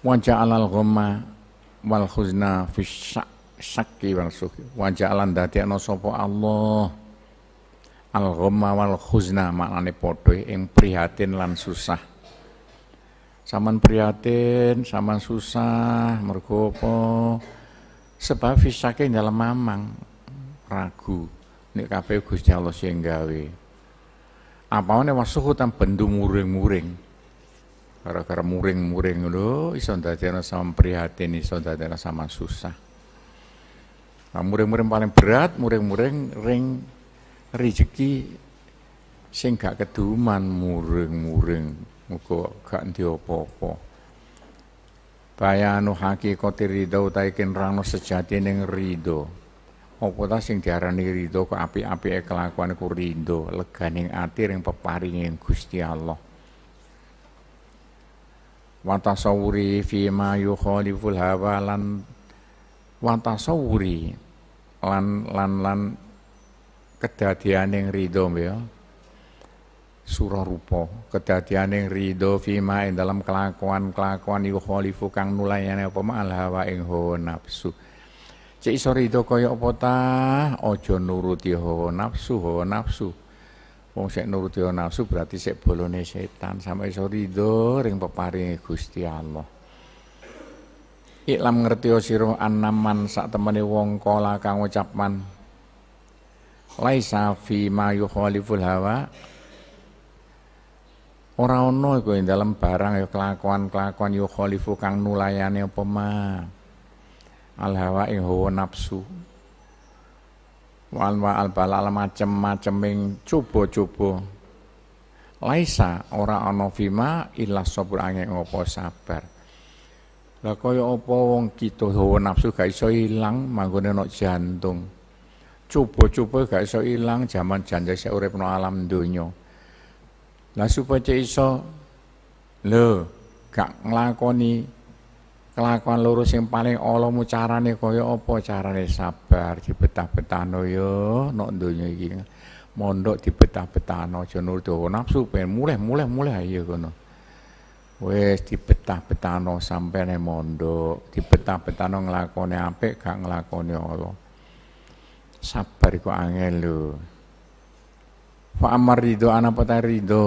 Wajah alal goma wal khuzna fis syakki wal suhi. Wajah alan ano sopo Allah al goma wal khuzna maknane padha yang prihatin lan susah. Saman prihatin, saman susah, mergopo. Sebab fisake dalam mamang ragu. Nek kabeh Gusti Allah sing gawe. Apa nih wasuhutan bendu muring-muring gara-gara muring-muring lho iso dadekno sama prihatin iso dadekno sama susah nah, muring-muring paling berat muring-muring ring rezeki sing gak keduman muring-muring muga gak ndi apa-apa bayanu hakikate ridho utahe kenrangno sejati ning ridho apa ta sing diarani ridho kok api api kelakuan ku ridho leganing ati ring peparinging Gusti Allah wa tasawuri fi ma yukhaliful hawa lan wa tasawuri lan lan lan yang ridho ya sura rupa kedadianing ridho fi ma ing dalam kelakuan-kelakuan yukhalifu kang nulayane apa ma al hawa ing hawa nafsu Cek iso rido kaya apa ta? Aja nuruti hawa nafsu, hawa nafsu. Wong sik nuruti nafsu berarti sik bolone setan sampai iso ridho ring peparinge Gusti Allah. Iklam ngerti sira annaman sak temene wong kala kang ucapan laisa fi ma yukhaliful hawa Orang ono iku ing dalem barang ya kelakuan-kelakuan yukhalifu kang nulayane apa ma al hawa ing hawa nafsu wan wa al balal macem maceming cubo cubo laisa ora ana fima ilah sabur angin ngopo sabar lah kaya apa wong kita hawa nafsu gak iso ilang manggone no jantung cubo cubo gak iso ilang jaman janji saya urip alam dunyo lah supaya iso le, gak ngelakoni kelakuan lurus yang paling mu carane kaya apa carane sabar dibetah-betahno yo nok donya iki mondok dibetah-betahno aja nurut nafsu pengen mulai mulai mulai ayo kono wis dibetah sampai sampene mondok dibetah-betahno nglakone apik gak nglakone ala sabar iku angel lho fa amar rido ana patah rido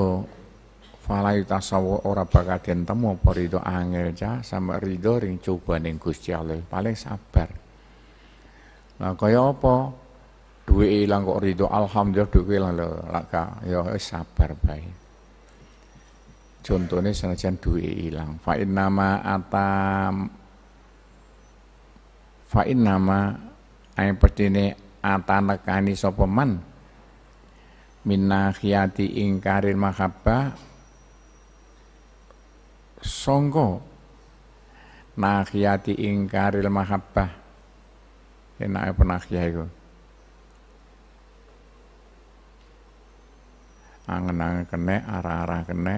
falai tasawuf ora bakal den temu apa rido angel ja sama ridho ring ning Gusti Allah paling sabar nah kaya apa duwe ilang kok ridho alhamdulillah duwe ilang lho laka ya sabar bae contohnya senajan duwe ilang fa nama atam fa nama ae pestine atanekani sapa man minna khiyati ingkarin mahabbah Songko, nakhiyati ingkaril mahabbah apa penakhiyah itu angen-angen kene arah-arah kene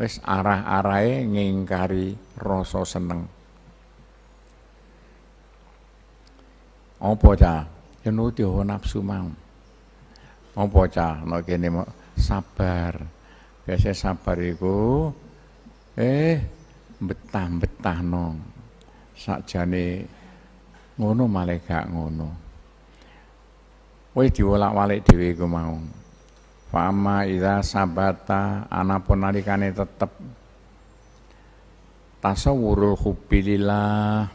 wis arah-arahe ngingkari rasa seneng apa ta yen ya nafsu mang apa cah nek kene sabar Ya, saya sabar iku eh betah-betah nong sakjane ngono malah gak ngono wis diwolak-walik dhewe ku mau Fama ida sabata anapun nalikane tetep tasawurul hubbilillah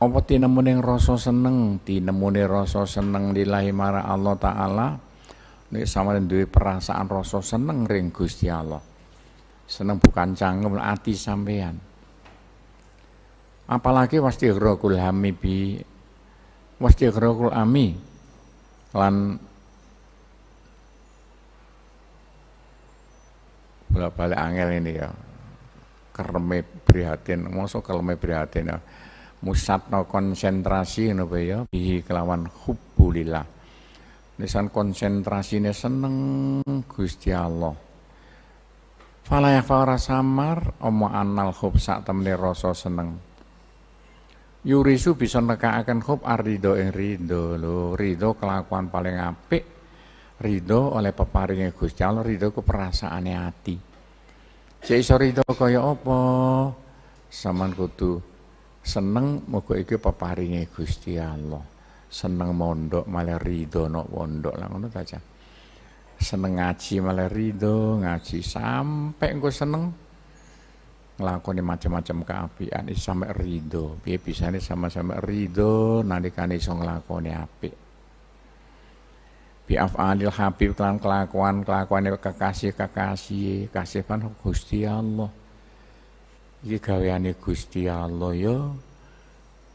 apa tinemune rasa seneng tinemune rasa seneng lillahi mara Allah taala Nek dengan duwe perasaan rasa seneng ring Gusti Allah. Seneng bukan cangkem ati sampeyan. Apalagi pasti rokul hami bi pasti rokul ami lan bolak-balik angel ini ya kerme prihatin mosok kerme prihatin ya no konsentrasi napa ya bihi kelawan hubbulillah Nisan ini seneng Gusti Allah. ya fara samar omo anal khub sak temne rasa seneng. Yurisu bisa neka akan khub arido yang rido lo rido kelakuan paling apik. Rido oleh peparingnya Gusti Allah, rido perasaannya hati Cik iso rido kaya apa? Saman kudu seneng Moga iki peparingnya Gusti Allah seneng mondok malah ridho no mondok lah ngono aja seneng ngaji malah ridho ngaji sampai engko seneng ngelakoni macam-macam keapian iso sampai ridho piye bisane sama-sama ridho nalikane iso ngelakoni apik biaf alil habib kelan kelakuan kelakuan kekasih kekasih kasih pan gusti Allah iki gaweane gusti Allah yo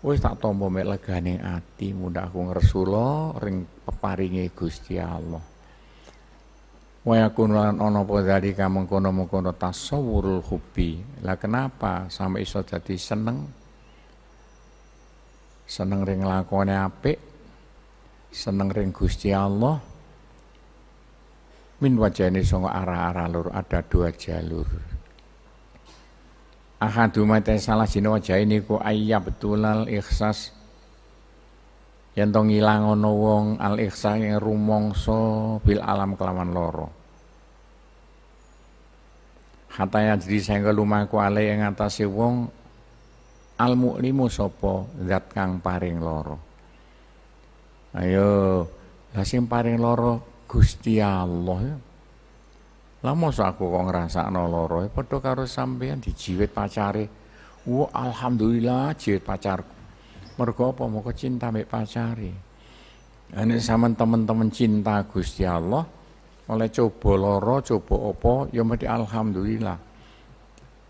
Wis tak tampa mek legane ati mudak aku ngresula ring peparinge Gusti Allah. Wa yakun lan ana apa dari kamengkono-mengkono tasawurul hubbi. Lah kenapa sampe iso jadi seneng? Seneng ring lakone apik, seneng ring Gusti Allah. Min wajahini songo arah-arah lur ada dua jalur ahadu mate salah jina wajahe niku ayya betulal ikhsas yen to ngilang wong al ikhsas yang rumongso bil alam kelaman loro hataya jadi sehingga lumaku ale yang ngatasi wong al limu sopo zat kang paring loro ayo lah sing paring loro Gusti Allah ya lah masa aku kok ngrasakno lara, eh, padha karo sampeyan dijiwit pacare. Wah, alhamdulillah jiwit pacarku. Mergo apa moko cinta mek pacare. Ane sama teman-teman cinta Gusti Allah oleh coba lara, coba apa ya mesti alhamdulillah.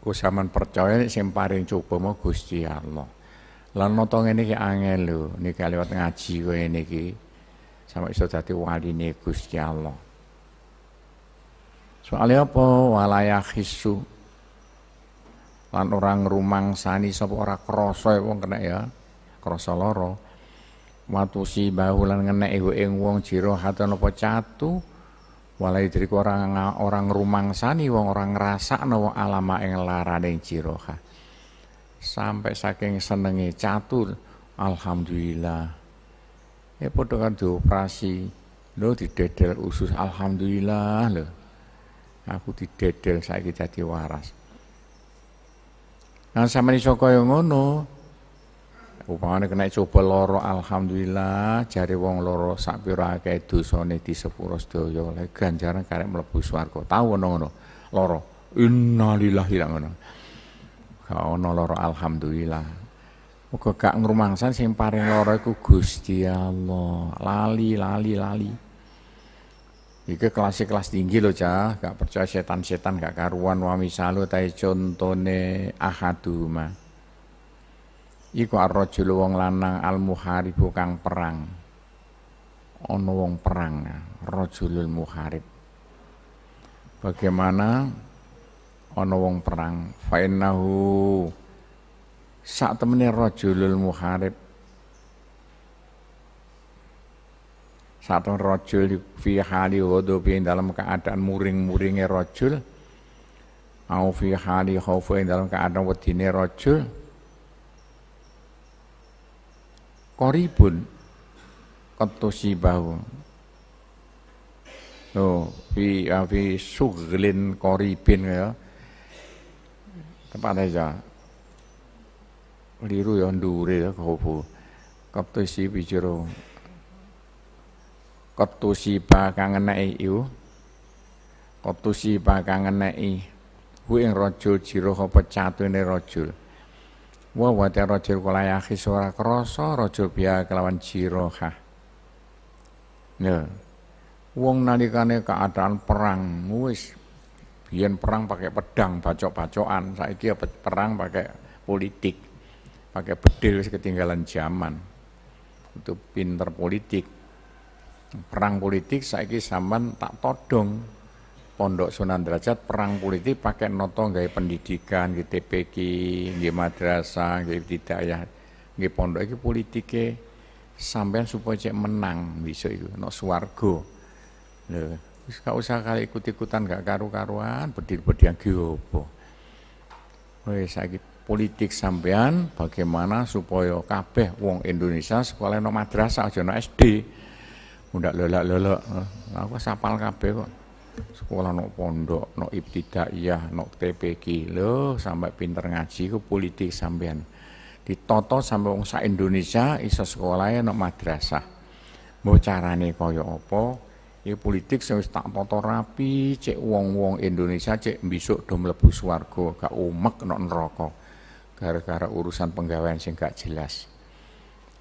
Ku sampean percaya nek sing paring coba mau Gusti Allah. Lan nata ngene iki angel lho, niki lewat ngaji kowe niki. Sampai iso dadi waline Gusti Allah. Soalnya apa? walayah hisu. Lan orang rumang sani sopo ora krasa ya, wong kena ya. krosoloro lara. Watu kena bahu lan ing wong jira haten apa catu. Walai diriku orang orang rumang sani wong orang rasa wong alama ing larane jiroha. Sampai saking senengi catur alhamdulillah. Ya padha kan dioperasi. lo didedel usus alhamdulillah lo aku didedel saiki dadi waras Nang sama iso kaya ngono upamane kena coba loro alhamdulillah jari wong loro sak pira akeh dosane disepuro sedaya oleh ganjaran karek mlebu swarga tau ono ngono loro innalillahi lan ngono gak ono loro alhamdulillah muga gak ngrumangsang sing paring loro iku Gusti Allah lali lali lali Iki kelas kelas tinggi loh cah, gak percaya setan-setan gak karuan wami salu tai contone ahaduma. Iku arrojul wong lanang al muharib kang perang. Ono wong perang, rojulul muharib. Bagaimana ono wong perang? Fa'inahu saat temene rojulul muharib satu rojul fi hali ghadabi dalam keadaan muring-muringe rojul au fi hali khaufi dalam keadaan wedine rojul koribun bahu no fi ya, fi suglin koribin ya tempat aja ya. liru ya ndure ya khaufu kaptesi bijiro Kotu si kotusiba kang ngeneki iku kotusiba kang rojul ku ing rajul jiruh apa catu rajul wa wa ta rojul kulayahi suara kroso rojul biya kelawan ha ya wong nalikane keadaan perang wis biyen perang pakai pedang bacok-bacokan saiki ya perang pakai politik pakai bedil seketinggalan zaman itu pinter politik perang politik saiki sampean tak todong pondok Sunan Derajat perang politik pakai noto gaya pendidikan nggih TPK, nggih madrasah di ya nggih pondok itu politiknya sampean supaya cek menang bisa itu No suwargo nggak usah kali ikut-ikutan gak karu-karuan berdiri berdiri yang apa wis saiki politik sampean bagaimana supaya kabeh wong Indonesia sekolah no madrasah aja no SD Ndak lelak-lelak. Aku sapal kabeh kok. Sekolah nok pondok, nok ibtidaiyah, nok TPG. kilo, sampai pinter ngaji ke politik sampean. Ditoto sampai wong Indonesia iso sekolahnya nok madrasah. mau carane kaya apa? Ya politik sing tak toto rapi, cek wong-wong Indonesia cek besok do mlebu swarga, gak umek nok neraka. Gara-gara urusan penggawean sing gak jelas.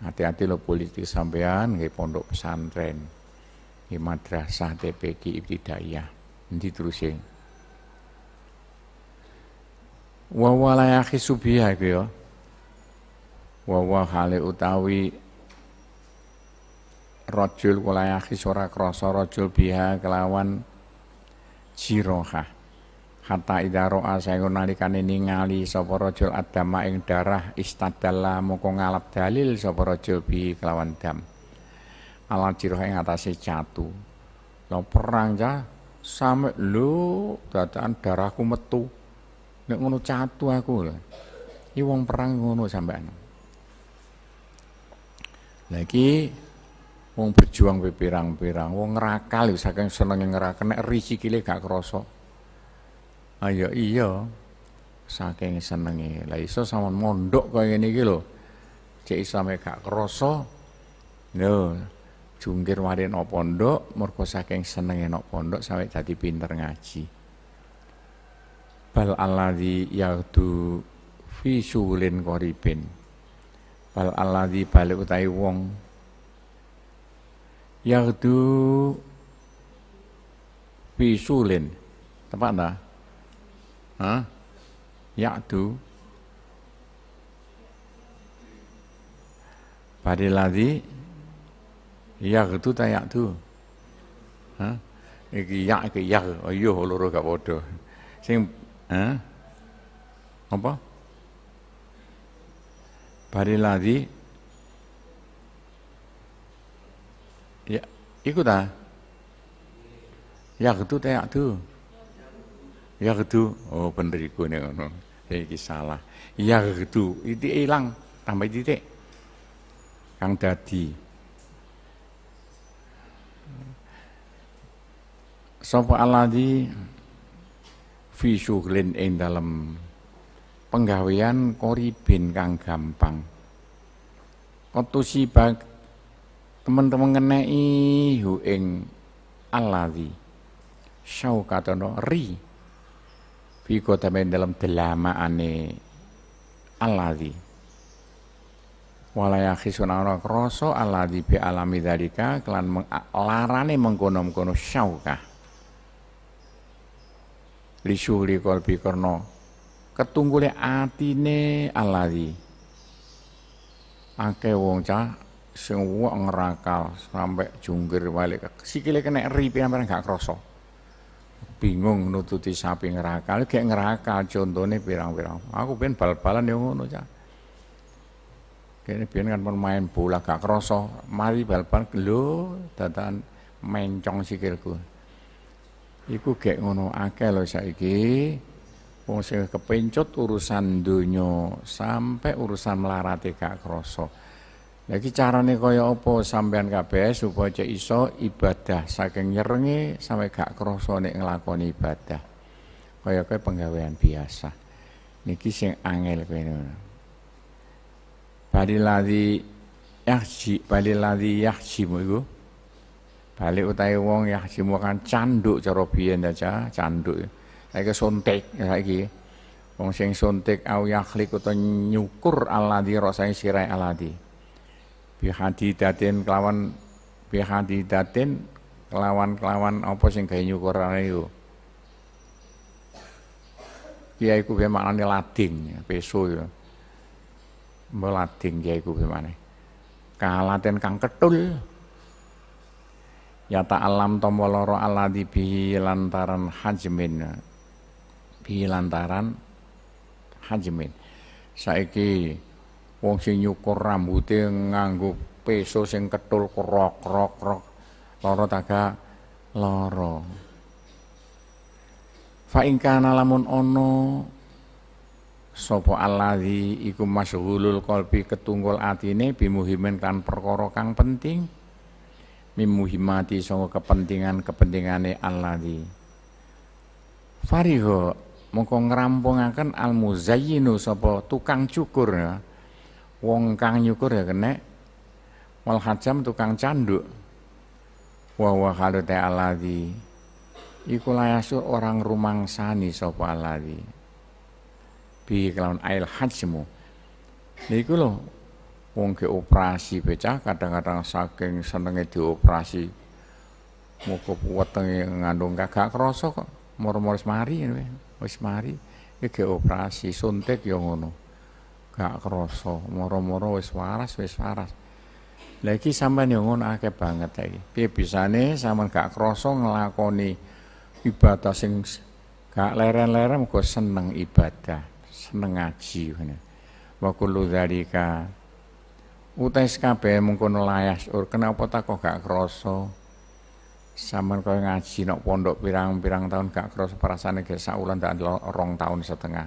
Hati-hati lo politik sampean nggih pondok pesantren. Di madrasah TPK Ibtidaiyah. nanti terusé? Wa walaya subiha itu ya. Wa wa hale utawi rajul walaya khisora krasa rojul biha kelawan jirohah hatta idza ra'a sayuna nalikane ningali sapa rajul adama ing darah istadalla moko ngalap dalil sapa rajul bi kelawan dam ala jiroh ing atase catu lo perang ja sampe lu dadaan darahku metu nek ngono catu aku lho iki wong perang ngono sampean lagi wong berjuang pirang-pirang wong ngerakal saking senenge ngerakal nek rizikile gak krasa Ayo iya saking senenge. Lah iso sampean mondok kaya ngene iki lho. Cek isame gak krasa. Lho, jungkir mari nok pondok mergo saking senenge nok pondok sampe dadi pinter ngaji. Bal alladzi yaudu fi syulin qoribin. Bal alladzi balik utai wong yaudu fi syulin. Tepat tak? Hah? Ya'tu. Padiladi ya'tu ta ya'tu. Hah? Iki ya' iki ya' ayuh loro gak padha. Sing hah? Apa? Padiladi ya ikut ya Ya'tu ta tuh ya gitu oh bener iku ini ngono ya iki salah ya gitu itu hilang tambah titik kang dadi sapa aladi, fi syughlin ing dalem penggawean koribin kang gampang kotusi temen teman-teman kenei hu ing alladzi syaukatono ri fi kotabain dalam delamaane alladzi wala yakhisuna orang krasa aladi bi alami dzalika kelan larane mengkono-mengkono syaukah lisuli kalbi karena ketunggule atine aladi akeh wong cah sing wong ngerakal sampai jungkir balik sikile kena ripi sampeyan gak krasa bingung nututi sapi ngerakal, kayak ngerakal contohnya pirang-pirang. Aku pengen bal-balan yang ngono cah. Kayaknya pengen kan bermain bola gak mari bal-balan lo dadakan mencong sikilku. Iku kayak ngono akeh loh saiki. Wong sing kepencut urusan dunyo sampai urusan melaratika gak lagi carane kaya apa sampean kabeh supaya iso ibadah saking nyerengi sampai gak krasa nek nglakoni ibadah. Kaya koyo penggawean biasa. Niki sing angel kowe ngono. Baliladi yahji, baliladi yahjimu iku. Balik utahe wong yahjimu kan canduk cara biyen aja, canduk. Saiki suntik saiki. Wong sing suntik au yakhlik utawa nyukur aladi rasane sirai aladi datin kelawan datin kelawan-kelawan apa sing gawe nyukurane iku ya iku piye maknane lading peso ya mbok lading ya iku piye maknane kalaten kang ketul ya alam tomo loro aladi bihi lantaran hajmin bihi lantaran hajmin saiki wong sing nyukur rambuté nganggo peso sing ketul krok krok krok lara taga lara fa ingkana lamun ono sapa alladzi iku masyghulul qalbi ketunggul atine bimuhimen kan perkara kang penting mimuhimati sanga kepentingan-kepentingane alladzi fariho mongko ngrampungaken al muzayyinu sapa tukang cukur ya Wong kang nyukur ya kena, wal hajam tukang canduk. Wa wa halu aladi. Iku orang orang sani sapa aladi. Bi kelawan ail hajmu. Niku lho wong ke operasi pecah kadang-kadang saking senenge dioperasi muka wetenge ngandung kagak krasa kok mur-mur semari wis mari iki operasi suntik ya ngono gak kerasa moro-moro wis waras wis waras lagi sampean yang ngono akeh banget lagi bisa nih sampean gak kerasa ngelakoni ibadah sing gak leren-leren mergo seneng ibadah seneng ngaji ngene wa dari dzalika utais kabeh mengkono layas ur kenapa tak kok gak kerasa sampean kau ngaji nok pondok pirang-pirang tahun gak kerasa perasane gak saulan dak rong tahun setengah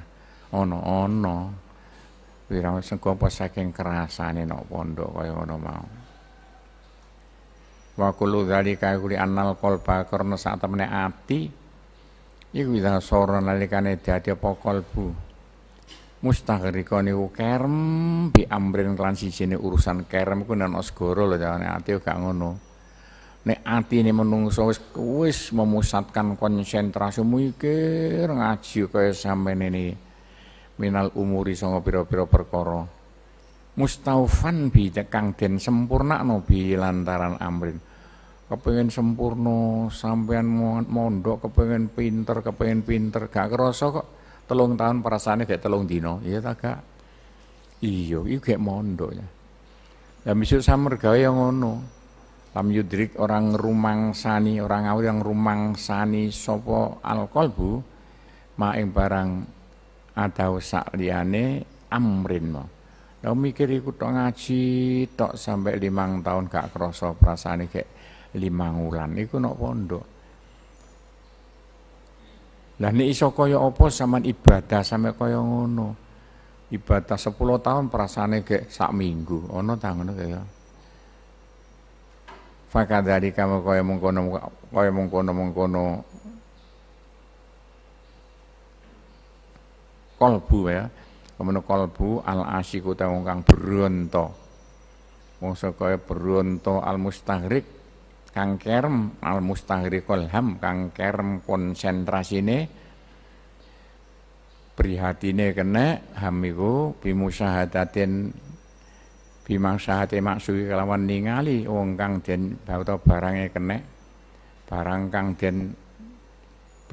ono ono Wira sengko apa saking kerasane nok pondok kaya ngono mau. Wa kullu dzalika kuli annal qalba karena sak temene ati iku ida dia nalikane dadi apa kalbu. Mustaghrika niku kerem bi amrin kelan sijine urusan kerem ku nang segoro lho jane ati gak ngono. nek ini menungso wis wis memusatkan konsentrasi mikir ngaji kaya sampeyan ini minal umuri songo piro-piro perkoro. mustaufan bi kang den sempurna bi lantaran amrin Kepengen sempurna sampean mondok kepengen pinter kepengen pinter gak kerasa kok telung tahun perasaannya kayak telung dino iya tak gak iya iya gak mondok ya dan besok samer gawe yang ngono lam yudrik orang rumang sani, orang awal yang rumang sani sopo alkolbu maing barang atau sak amrin mau. Lah mikir ikut tok ngaji tok sampai limang tahun gak krasa prasane kayak limang ulan. iku nok pondok. Lah ini iso kaya apa sampean ibadah sampe koyo ngono. Ibadah 10 tahun prasane kayak sak minggu, ono tangan ngono kaya. Fakadari kamu koyo mengkono koyo mengkono mengkono kolbu ya kemudian kolbu al asyiku ta kang berunto wong kaya e berunto al mustahrik kang kerm al mustahrikul ham kang Konsentrasi konsentrasine prihatine kena ham iku bimusahadatin bimangsahate maksuhi kelawan ningali wong kang den bauta barangnya kena barang kang den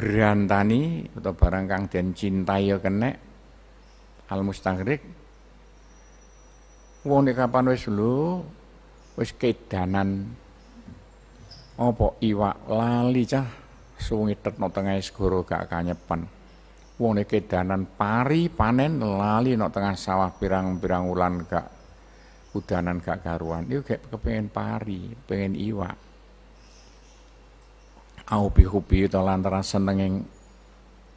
berantani atau barang kang dan cintai ya kene al mustaghrik wong nek kapan wis lu wis kedanan apa iwak lali cah sungit tetno tengah segoro gak pan, wong nek kedanan pari panen lali nok tengah sawah pirang-pirang ulan gak udanan gak karuan iku gak kepengen pari pengen iwak aubi hubi to lantaran seneng yang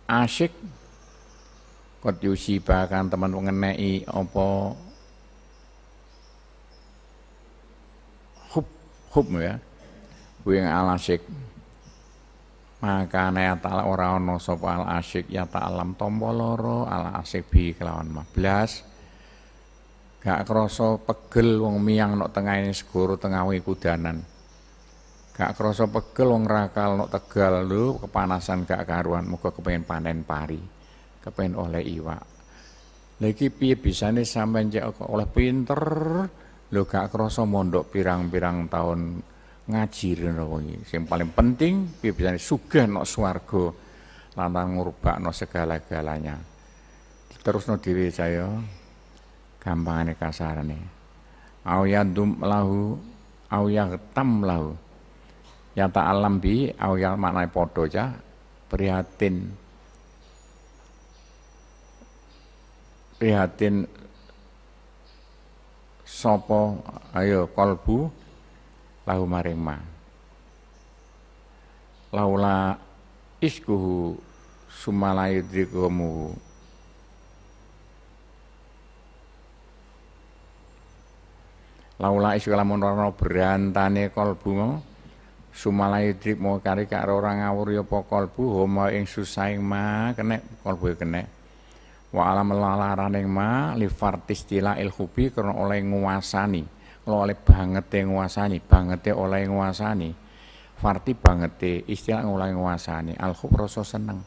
asyik kot yusi bahkan teman mengenai apa hub hub ya wing al asyik maka naya ta'ala orang sopa al asyik ya ta'alam tomboloro al asyik bi kelawan 15 gak kroso pegel wong miang nok tengah ini segoro tengah kudanan Gak keroso pegel wong rakal nok tegal lu kepanasan gak karuan muka kepengen panen pari, kepengen oleh iwak. Lagi iki piye bisane sampean cek oleh pinter lu gak keroso mondok pirang-pirang tahun ngaji ngono kuwi. Sing paling penting piye bisane sugih nok lantang lanang nok segala-galanya. Terusno dhewe saya gampangane kasarane. Au yadum lahu au yaghtam lahu Ya, tak alam bi awal ya mana podo ya prihatin prihatin sopo ayo kolbu lahu marima laula iskuhu sumalayudrikumu laula iskuhu lamun rono berantane kolbu mau sumalai trip mau kari karo orang ngawur yo ya pokol kalbu homo ing susah ing ma kenek kalbu kene wa alam lalaran ing ma lifartistila ilhubi karena oleh nguasani kalau oleh banget yang nguasani banget oleh nguasani farti banget istilah oleh nguasani alhub rasa seneng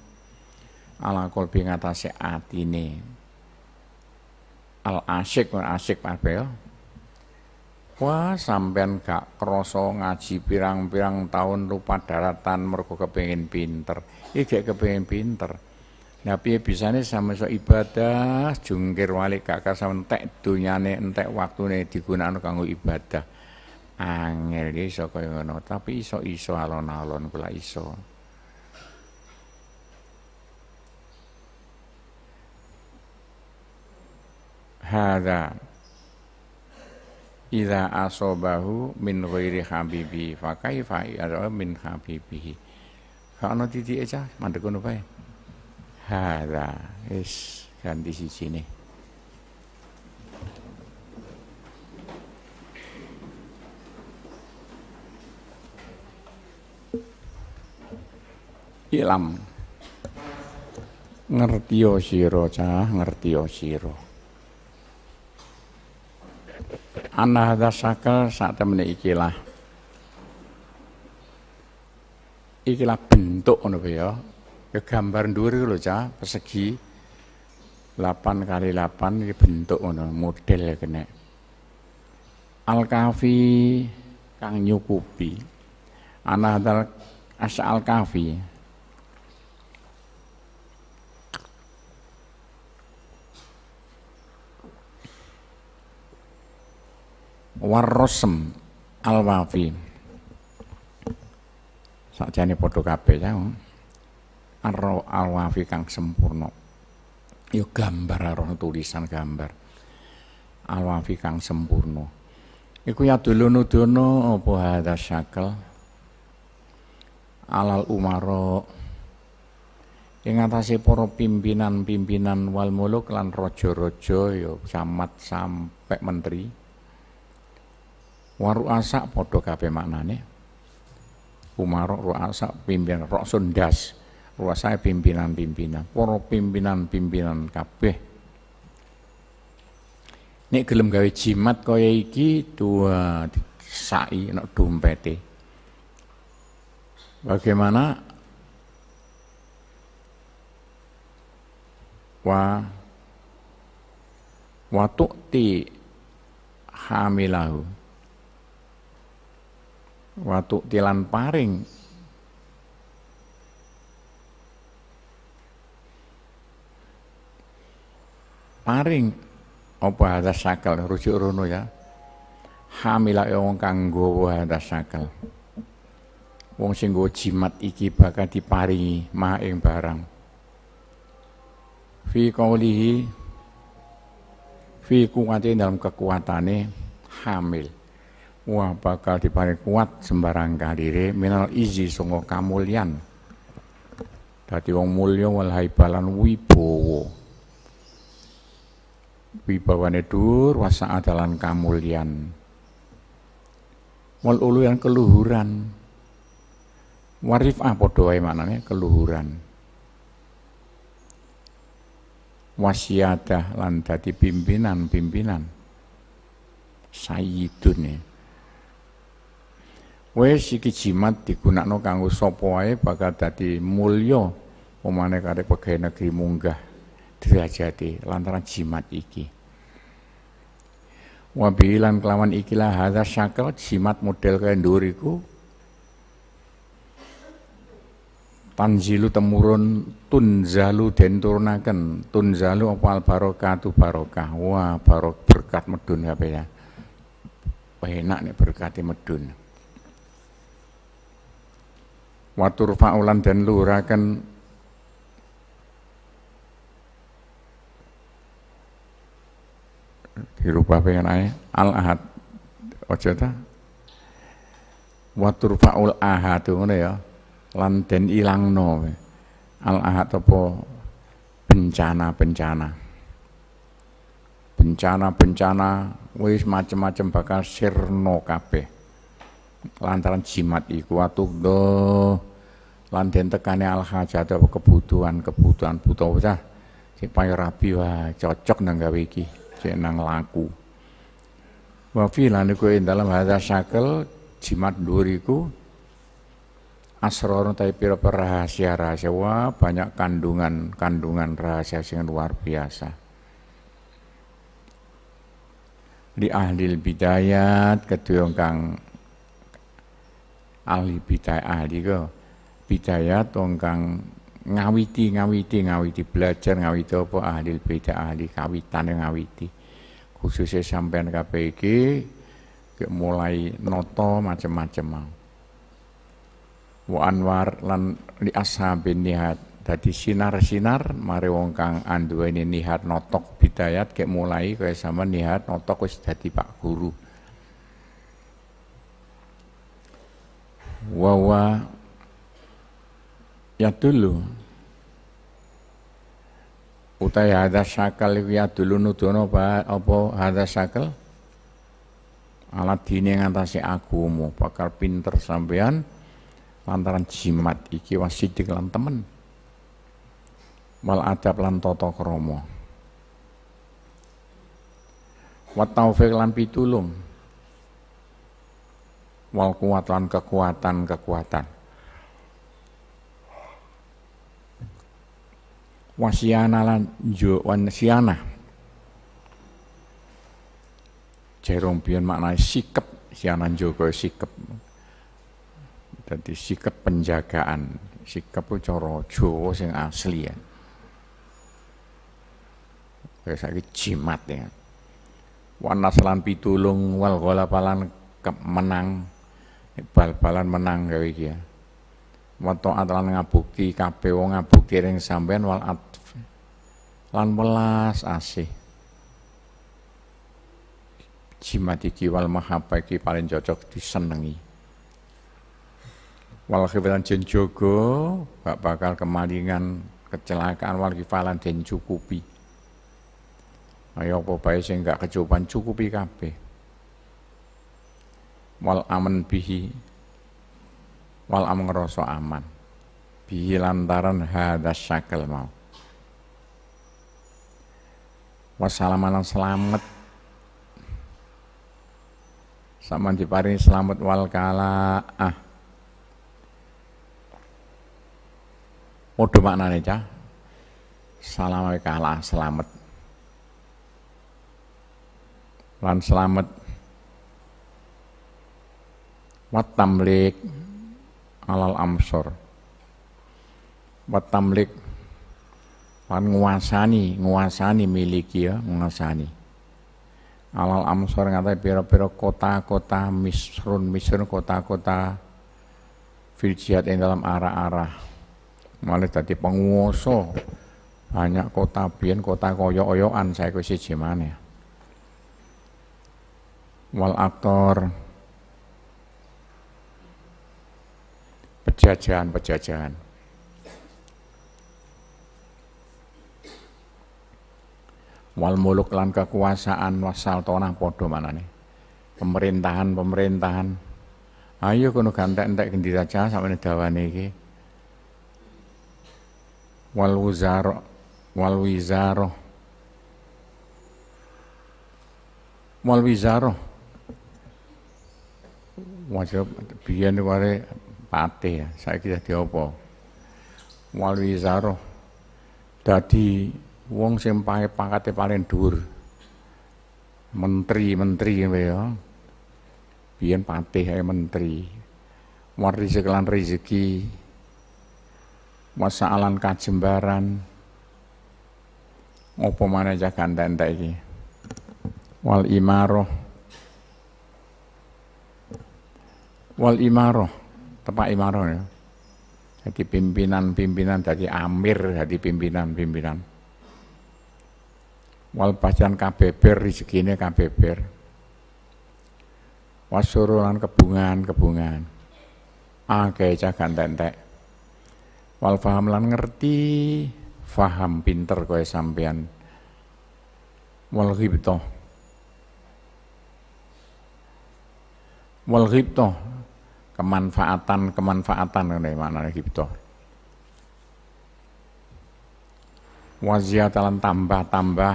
ala kalbi ngatasi atine al asyik asyik apa ya Wah sampean gak kroso ngaji pirang-pirang tahun lupa daratan mergo kepengen pinter. Iki gak pinter. Nah piye bisane sama so ibadah jungkir walik gak kasa entek dunyane entek waktune digunakno kanggo ibadah. Angel ya iso kaya ngono, tapi iso-iso alon-alon kula iso. Hada Ida asobahu min ghairi habibi fa kaifa min habibihi. Ka ana titike cah mandek ngono bae. Hadza is ganti siji ne. Ilam ngerti sira cah ngerti sira. anna hadza sakal saat temene ikilah ikilah bentuk ono ya kegambar ya dhuwur iku lho cah persegi 8 kali 8 ini bentuk ono model ya kene al kafi kang nyukupi anadal asal kafi warrosem alwafi ini foto kape ya arro alwafi kang sempurno, yo ya gambar Arro tulisan gambar alwafi kang sempurna iku ya dulu nudono apa hadza syakel alal umaro ing atasnya para pimpinan-pimpinan wal muluk lan rojo-rojo, yuk ya camat sampai menteri Waru asak, podo kape maknane umarok ruasak, pimpinan rok sundas ruasa pimpinan-pimpinan poro pimpinan-pimpinan kape nek gelem gawe jimat kaya iki dua sai nek dompete bagaimana wa watu ti hamilahu Watu tilan paring. Paring apa ada sakal rujuk rono ya. Hamila ya wong kang nggawa ada sakal. Wong sing jimat iki bakal diparingi ing barang fi qawlihi fi kuwate dalam kekuatane hamil wah bakal dipakai kuat sembarang kadire minal izi songo kamulian. Tadi wong Mulio wal haibalan wibowo wibawane nedur wasa adalan kamulian. wal ulu yang keluhuran Warif apa wae maknanya keluhuran wasiadah lan pimpinan-pimpinan sayyidun ya Wes iki jimat digunakno kanggo sapa wae bakal dadi mulya umane kare pegawe negeri munggah derajate lantaran jimat iki. Wa bilan kelawan ikilah hadza syakal jimat model kaya nduriku tanzilu temurun tunzalu den turunaken tunzalu apa al barokatu barokah wah barok berkat medun kabeh ya enak nih berkati medun Watur faulan dan lurakan dirubah pengen ayah al ahad ojo ta watur faul ahad mana ya Lanten ilang no, al ahad topo bencana-bencana bencana-bencana wis macem macam bakal sirno kape, lantaran jimat iku atuh do lan den tekane al hajat apa kebutuhan kebutuhan putong usah si payo rabi wah cocok nang gawe iki sik nang laku wa fi lan dalam hadza sakel jimat duriku asrorun tapi pira rahasia rahasia wah banyak kandungan kandungan rahasia yang luar biasa di ahli bidayat kedua kang ahli bidayat ahli kok bidaya tongkang ngawiti ngawiti ngawiti belajar ngawiti apa ahli beda ahli kawitan ngawiti khususnya sampean KPG ke mulai noto macam-macam. mau wa anwar lan li ashabin nihat tadi sinar-sinar mari wong kang anduweni nihat notok bidayat ke mulai kaya sama nihat notok wis dadi pak guru wawa ya dulu utai ada sakal iku ya dulu nudono opo ada sakal alat dini ngatasi mau bakal pinter sampean lantaran jimat iki di lan temen wal adab lan toto kromo wa taufik lan pitulung wal kuat lan kekuatan kekuatan wasiana lan Jo wasiana jerong makna makna sikap sianan jaga sikap tadi sikap penjagaan sikap ku cara sing asli ya kayak saya jimat ya warna selampi pitulung wal gola palan menang bal palan menang kayak gitu ya Wato atlan ngabuki kabeh wong ngabuki ring sampean wal atf lan welas asih jimat iki wal mahabbah iki paling cocok disenengi wal khifilan jen jogo bak bakal kemalingan kecelakaan wal kifalan den cukupi ayo apa bae sing gak kecupan cukupi kabeh wal aman bihi wal am aman bihi lantaran hadas syakal mau Wassalamualaikum selamat sama diparingi selamat wal kala ah, Waduh maknanya cah Salam kalah selamat Lan selamat Wat alal amsor watamlik lan nguasani nguasani miliki ya nguasani alal amsor ngata pira-pira kota-kota misrun misrun kota-kota filciat yang dalam arah-arah malah tadi penguasa banyak kota bien, kota koyo-oyoan saya kusi cimane. wal aktor pejajahan-pejajahan. Wal muluk lan kekuasaan wasal tonah podo mana nih? Pemerintahan pemerintahan. Ayo kono gantek entek gendi saja sampe dawane iki. Wal wuzaro wal wizaro wal wizaro wajib biyen ware pate ya, saya kira diopo. Wali Zaro, dadi wong sing pangkate paling dhuwur. Menteri-menteri ya. Biyen pate ae menteri. War rezeki rezeki. masalah kajembaran. Opo mana jagan entek iki. Wal imaroh. Wal imaroh. Tempat imaron ya. Jadi pimpinan-pimpinan, jadi amir, jadi pimpinan-pimpinan. Wal pajan kabeber, rezekine kabeber. Wasurulan kebungan-kebungan. ah jangan tentek. Wal faham lan ngerti, faham pinter kowe sampean wal ghibtoh. wal ghibtoh, kemanfaatan-kemanfaatan mana makna hibtoh. Gitu. Waziatalan tambah-tambah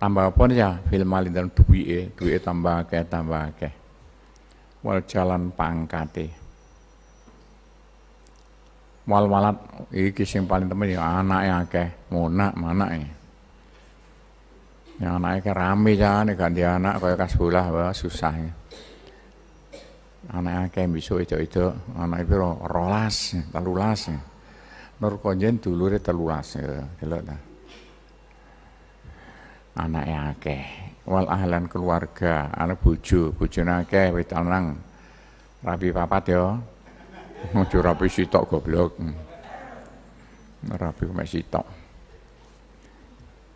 tambah apa ya film ali dan duwe e tambah ke tambah ke wal jalan pangkate wal walat iki sing paling temen ya anak anake mana ngonak yang ya ke rame jangan ya, ganti anak kaya kasbulah wah susah ya anak akeh bisa itu-itu anak itu rolas telulas nur konjen dia telulas delok ya, ta anake akeh wal ahlan keluarga anak bucu bucu akeh wit lanang rabi papat ya ojo rapi sitok goblok rapi mek sitok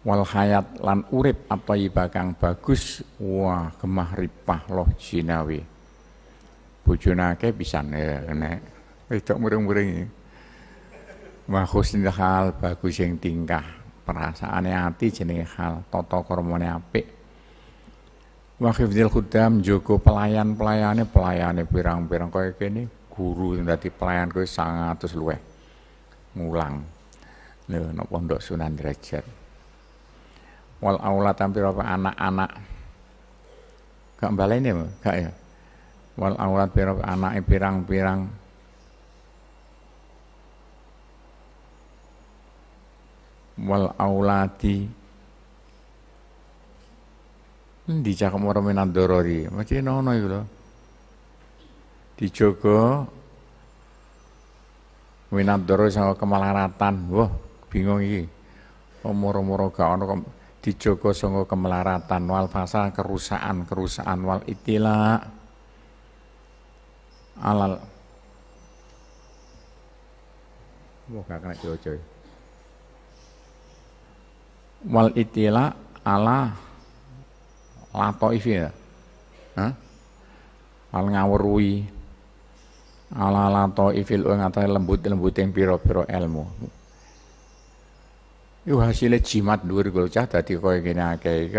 wal hayat lan urip apa bagang bagus wah gemah ripah loh jinawi ke bisa nek itu mureng muring wa husnul hal bagus yang tingkah perasaannya hati jenis hal toto kormone apik wa kudam khudam pelayan-pelayane pelayannya pelayannya pirang pirang kaya kene guru yang tadi pelayan sangat terus luweh ngulang lho nek pondok Sunan Derajat wal aula tampil anak-anak gak ya gak ya wal aulat pirang anake pirang-pirang wal aulati di cakap orang minandorori macam nono itu loh dijogo minandoro sama kemelaratan, wah bingung iki umur-umur gak ono dijogo sangga kemelaratan, wal fasa kerusakan kerusakan wal itila' alal Wah, gak kena coy. Wal itila ala latoif ya. Hah? Al ngawruwi ala ifil ing ngatai lembut-lembut yang piro piro ilmu. Yuh hasilnya jimat dhuwur golcah dadi kaya ngene akeh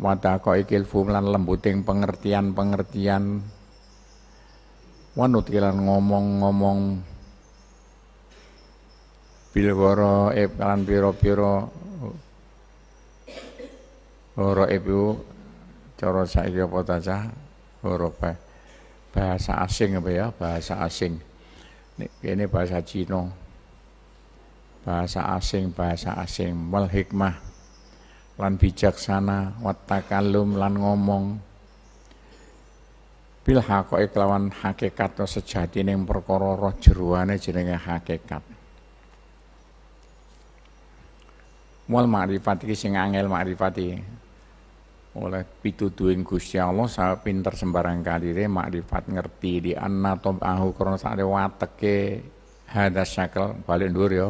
Wadah kau ikil fumlan lembuting pengertian-pengertian wanut kelan ngomong-ngomong bilgoro ep eh, kelan piro piro goro ib eh, iku cara saiki apa tacah bahasa asing apa ya bahasa asing ini bahasa Cina bahasa asing bahasa asing wal hikmah lan bijaksana watakalum lan ngomong bil hakoe kelawan hakikat atau sejati neng perkoro roh jeruane jenenge hakikat wal ma'rifati iki sing angel ma'rifati oleh pituduhing Gusti Allah saya pinter sembarang kalire makrifat ngerti di anna ahu krana sakne wateke hadas syakel balik dhuwur ya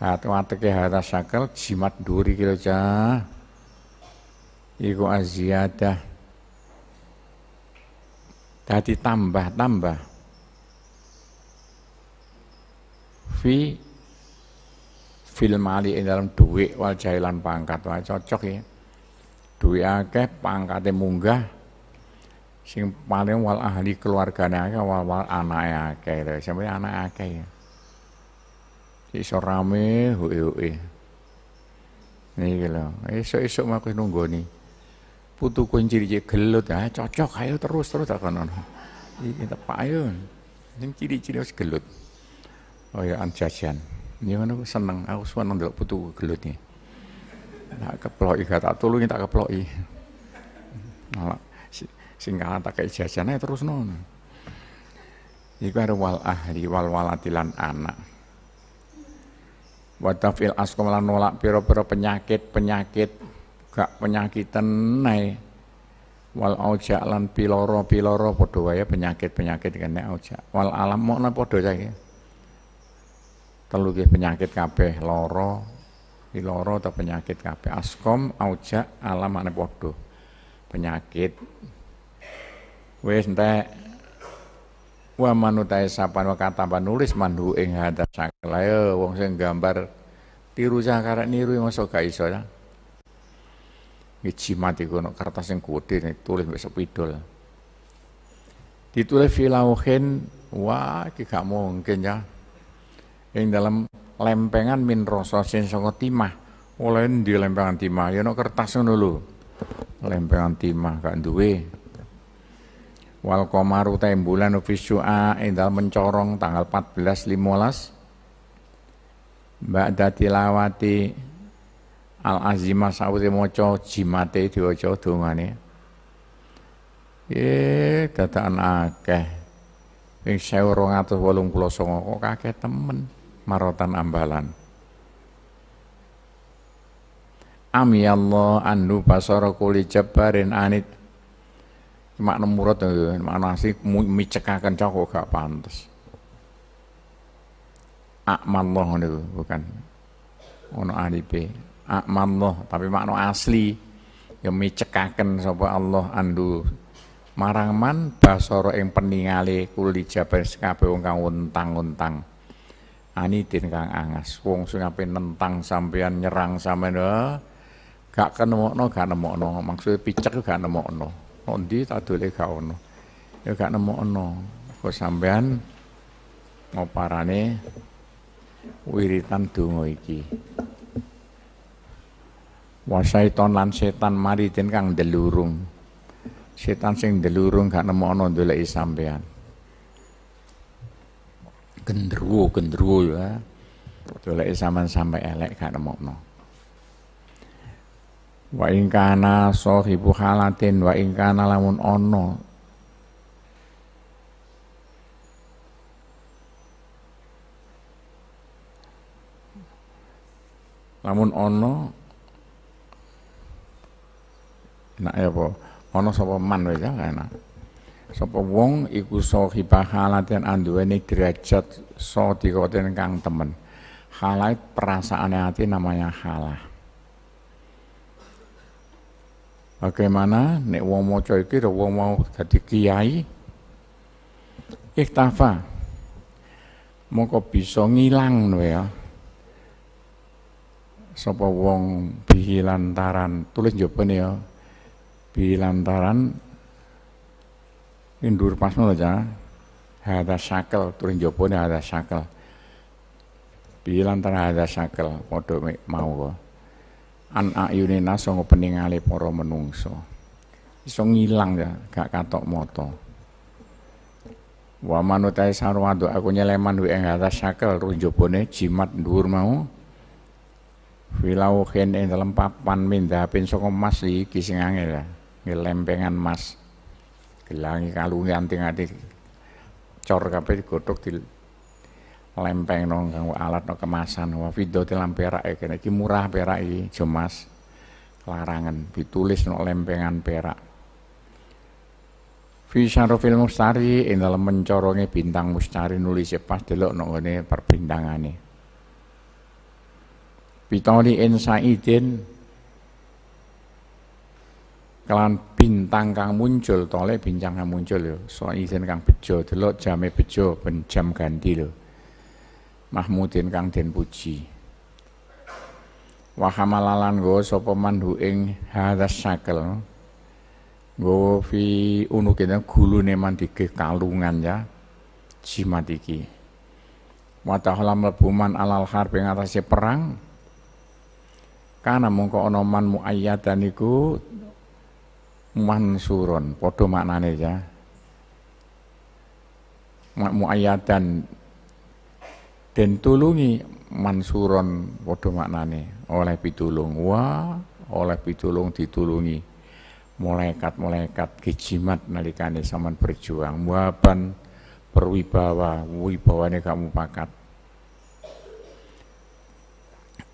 Hatu wateke hadas syakel jimat duri kira cah iku aziyadah jadi tambah-tambah. Fi fil mali ing dalam duit wal jahilan pangkat wah cocok ya. Duit akeh pangkatnya munggah sing paling wal ahli keluarganya akeh wal wal ya akeh lah sampe anak akeh ya. Iso rame ini gitu, esok-esok esuk aku nunggu nih putu kunci iki gelut ya cocok ayo terus terus tak kono. ini tepak ayo. ini ciri-ciri harus gelut. Oh ya an ini mana aku seneng aku seneng dulu putu gelut ini Tak keploki gak tak tulungi tak keploki. Malah singgah tak kayak kei ayo terus non Iku karo wal ahli wal walatilan anak. watafil tafil lan nolak piro-piro penyakit-penyakit gak penyakitan nai wal aujak lan piloro-piloro podo ya penyakit-penyakit nai kan aujak wal alam mau padha podo telu ki penyakit kabeh loro piloro atau penyakit kabeh askom aujak alam mana podo penyakit wes nte wa manutai sapan wa kata panulis manhu ing hadap sakelae wong sing gambar tiru sakara niru masuk gak iso ya ngejimat di kertas yang kode nih tulis besok sepidol. Ditulis filauhin wah iki gak mungkin ya. Yang dalam lempengan min rasa sing timah. Oleh di lempengan timah ya ono kertas dulu Lempengan timah gak duwe. Wal komaru bulan ofisua yang dalam mencorong tanggal 14 15 Mbak Datilawati al azimah sawise maca jimate diwaca dongane ye dadakan akeh pulau songo kok kakek temen marotan ambalan Ami Allah andu pasar kuli jabarin anit makna tuh, makna asik micekakan cok gak pantes Akmallah niku bukan ono alipe akmallah tapi makna asli yang micekaken sapa Allah andu marang man yang ing peningale kuli jabar sekabe wong kang untang-untang anidin kang angas wong sing ape nentang sampean nyerang sampean gak kenemokno gak nemokno maksudnya picek gak nemokno ndi tadule gak ono ya gak nemokno kok sampean ngoparane wiritan donga iki wasaiton lan setan maritin kang delurung setan sing delurung gak nemokno ndoleki sampean gendruwo gendruwo ya doleki sampean sampe elek gak nemokno wa ing kana halatin wa ing kana lamun ono. lamun ono Nah, ya apa ana sapa man wae ya enak sapa wong iku sahiba halaten anduweni derajat ten kang temen halai perasaan hati namanya halah Bagaimana nek wong maca iki wong mau dadi kiai iktafa mongko bisa ngilang no ya sapa wong bihi lantaran tulis jopene ya Nabi lantaran indur pasno aja ada sakel turun jopone ada sakel bi lantaran ada sakel podo mau kok an ayune naso peningale poro menungso iso ngilang ya gak katok moto Wa manutai sarwado aku nyeleman wi eng ada sakel nih jimat dhuwur mau. Filau kene dalam papan minta pin emas masih kisingangnya lempengan mas gelangi kalungi tinggal di cor kabeh digodhog di lempeng nong kanggo alat no kemasan wa video di perak e kene ki murah perak i jemas larangan ditulis no lempengan perak fi syarofil mustari ing dalam mencorongi bintang mustari nulis e, pas delok nang ngene perbintangane Pitoni in sa'idin kelan bintang kang muncul tole bintang kang muncul yo so izin kang bejo delok jame bejo ben jam ganti lho Mahmudin kang den puji Wahamalalan go sapa manhu ing hadas sakel go fi unu kene gulune mandike kalungan ya jimat iki Watahala mlebu man alal harbi ngatasé perang Kana mongko ana man muayyadan iku mansuron podo maknane ya muayyadan dan tulungi mansuron podo maknane oleh pitulung wa, oleh pitulung ditulungi malaikat-malaikat kejimat nalikane saman berjuang muaban perwibawa wibawane kamu pakat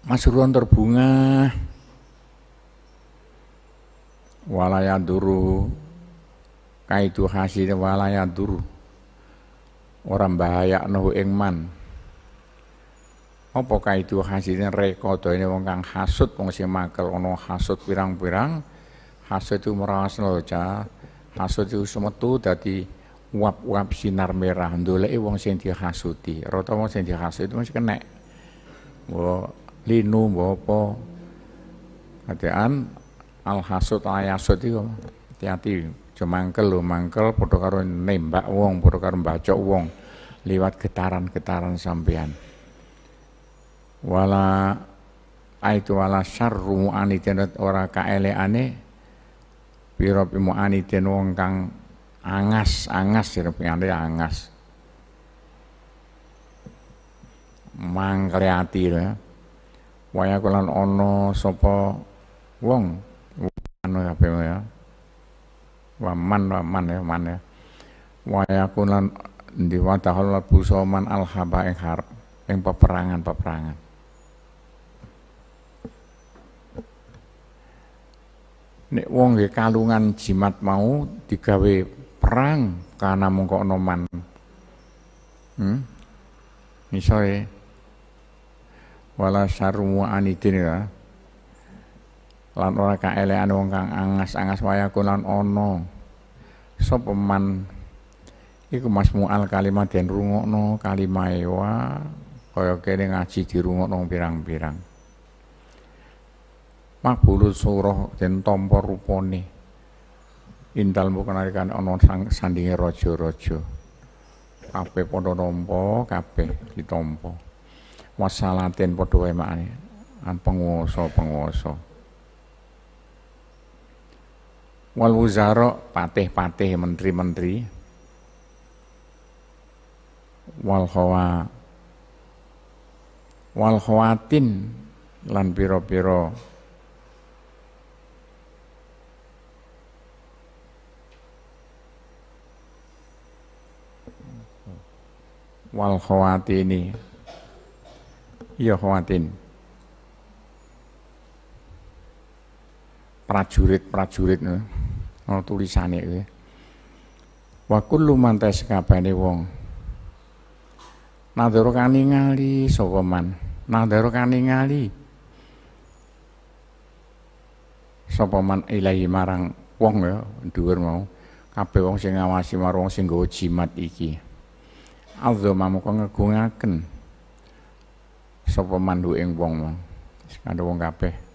Mas Ruan terbunga walaya duru kaitu hasil walaya duru orang bahaya nuhu ingman apa kaitu hasilnya reko ini wong kang hasut wong si makel ono hasut pirang-pirang Hasut itu merawas noja hasut itu semetu dadi uap-uap sinar merah ndoleki wong sing dihasuti rata wong sing dihasuti mesti kena wo linu wo apa kadean al hasud al itu hati-hati jemangkel lo mangkel padha karo nembak wong padha karo mbacok wong lewat getaran-getaran sampean wala aitu wala syarru aniten ora kaeleane ani ten wong kang angas angas sirepane angas mangkel ati ya waya kulan sopo sapa wong anu kabeh ya, ya waman waman ya, ya. man ya wa yakulan diwa tahallal busoman al haba ing har ing peperangan peperangan nek wong nggih kalungan jimat mau digawe perang kana mungko noman hmm misale wala syarmu anidin ya lan ora kaelekan wong kang angas-angas wayaku lan ana sapa man iku masmual kalimah den rungokno kalimah wa kaya kene ngaji dirungokno pirang-pirang makbulut surah den tampa rupane intal kenarikan ana sandinge raja-raja kabeh padha nampa kabeh ditampa wasalaten padha wae makane an penguasa-penguasa wal pateh patih-patih menteri-menteri wal khawa wal khawatin lan piro piro, wal ini, iya khawatin prajurit-prajurit eh, ana tulisane kuwi. Eh. Wa kullu man tasakabane wong. Nadhara kaningali sapa man? Nadhara kaningali. Sapa man ilahi marang wong ya dhuwur mau. Kabeh wong sing ngawasi marang wong sing nggawa jimat iki. Azama moko ngegungaken. Sapa man ing wong mau. Ada wong kabeh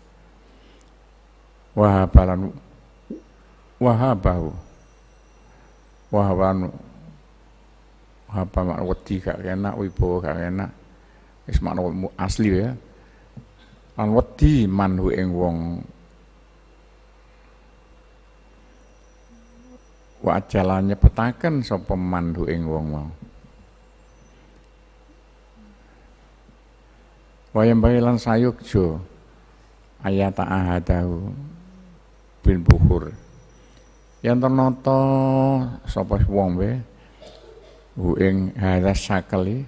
wahabalan wahabahu wahabalan apa makna wedi gak enak wibawa gak enak wis makna asli ya lan wedi manhu ing wong wa petakan petaken sapa manhu ing wong mau wayang bayi lan jo ayata ahadahu bin Buhur. Yang ternoto sapa wong be hu ing hadas sakali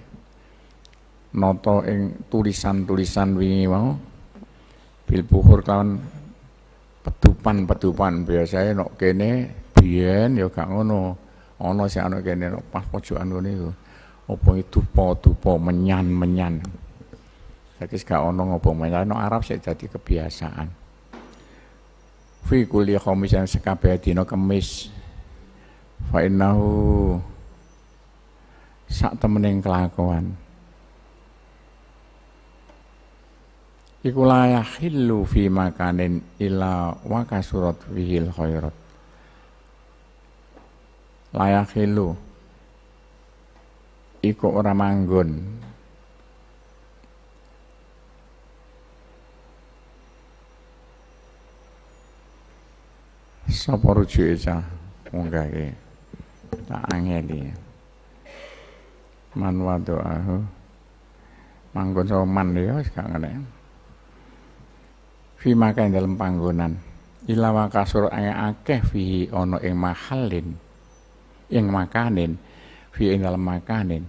noto ing tulisan-tulisan wingi mau bil buhur kan petupan petupan biasanya nok kene biyen ya gak ono ana sing ana kene nok pas pojokan ngene iku apa itu po menyan-menyan saiki gak ono ngopo menyan no Arab sih jadi kebiasaan fi kulli khamis yang sekabeh dina kemis fa innahu sak temening kelakuan iku la yahillu fi makanin illa wa kasurat fihil khairat la yahillu iku ora manggon Sapa rujuke cah? Munggah iki. Tak angeli. Man wa ahu Manggon sama man ya wis gak Fi makan dalam panggonan. Ilawa kasur ae akeh fihi ono ing mahalin. Ing makanin. Fi ing dalam makanin.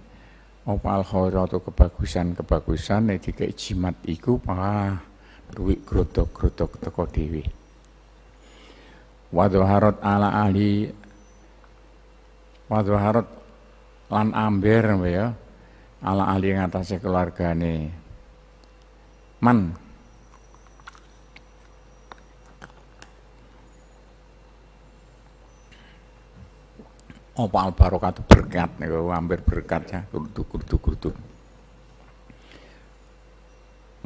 Opal al khairatu kebagusan-kebagusan nek dikek jimat iku pah duit grotok-grotok teko dhewe. Harut ala ahli Harut lan amber ya ala ahli ngatasé keluargane man Opa al barokat berkat nih hampir berkat ya kurdu kurdu kurdu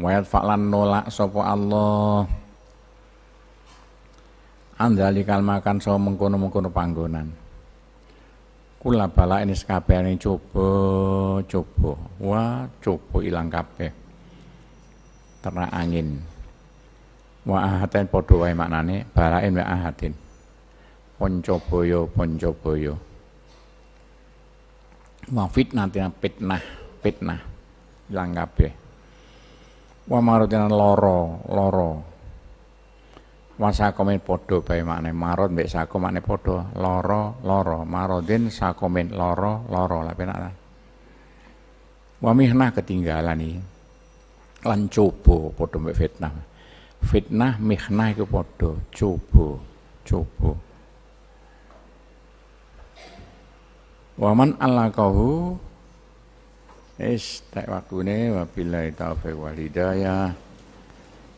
Wayat fa'lan nolak sopo Allah andalikal makan so mengkono-mengkono panggonan. Kula bala ini ini coba coba. Wah, coba hilang kabeh. Ternak angin. Wa ahaten podo wae maknane balain wa ahatin. Pancabaya pancabaya. Wa fitnah fitnah fitnah hilang kabeh. Wa marutina loro loro Wong komen padha bae makne marot mbek sako makne Loro, loro loro marodin sakomen loro loro lah penak lah. Wa ketinggalan iki. Lan coba podo mbek fitnah. Fitnah mihnah iku podo coba coba. Waman alaqahu es. tak waktu wabillahi taufiq wal walidaya.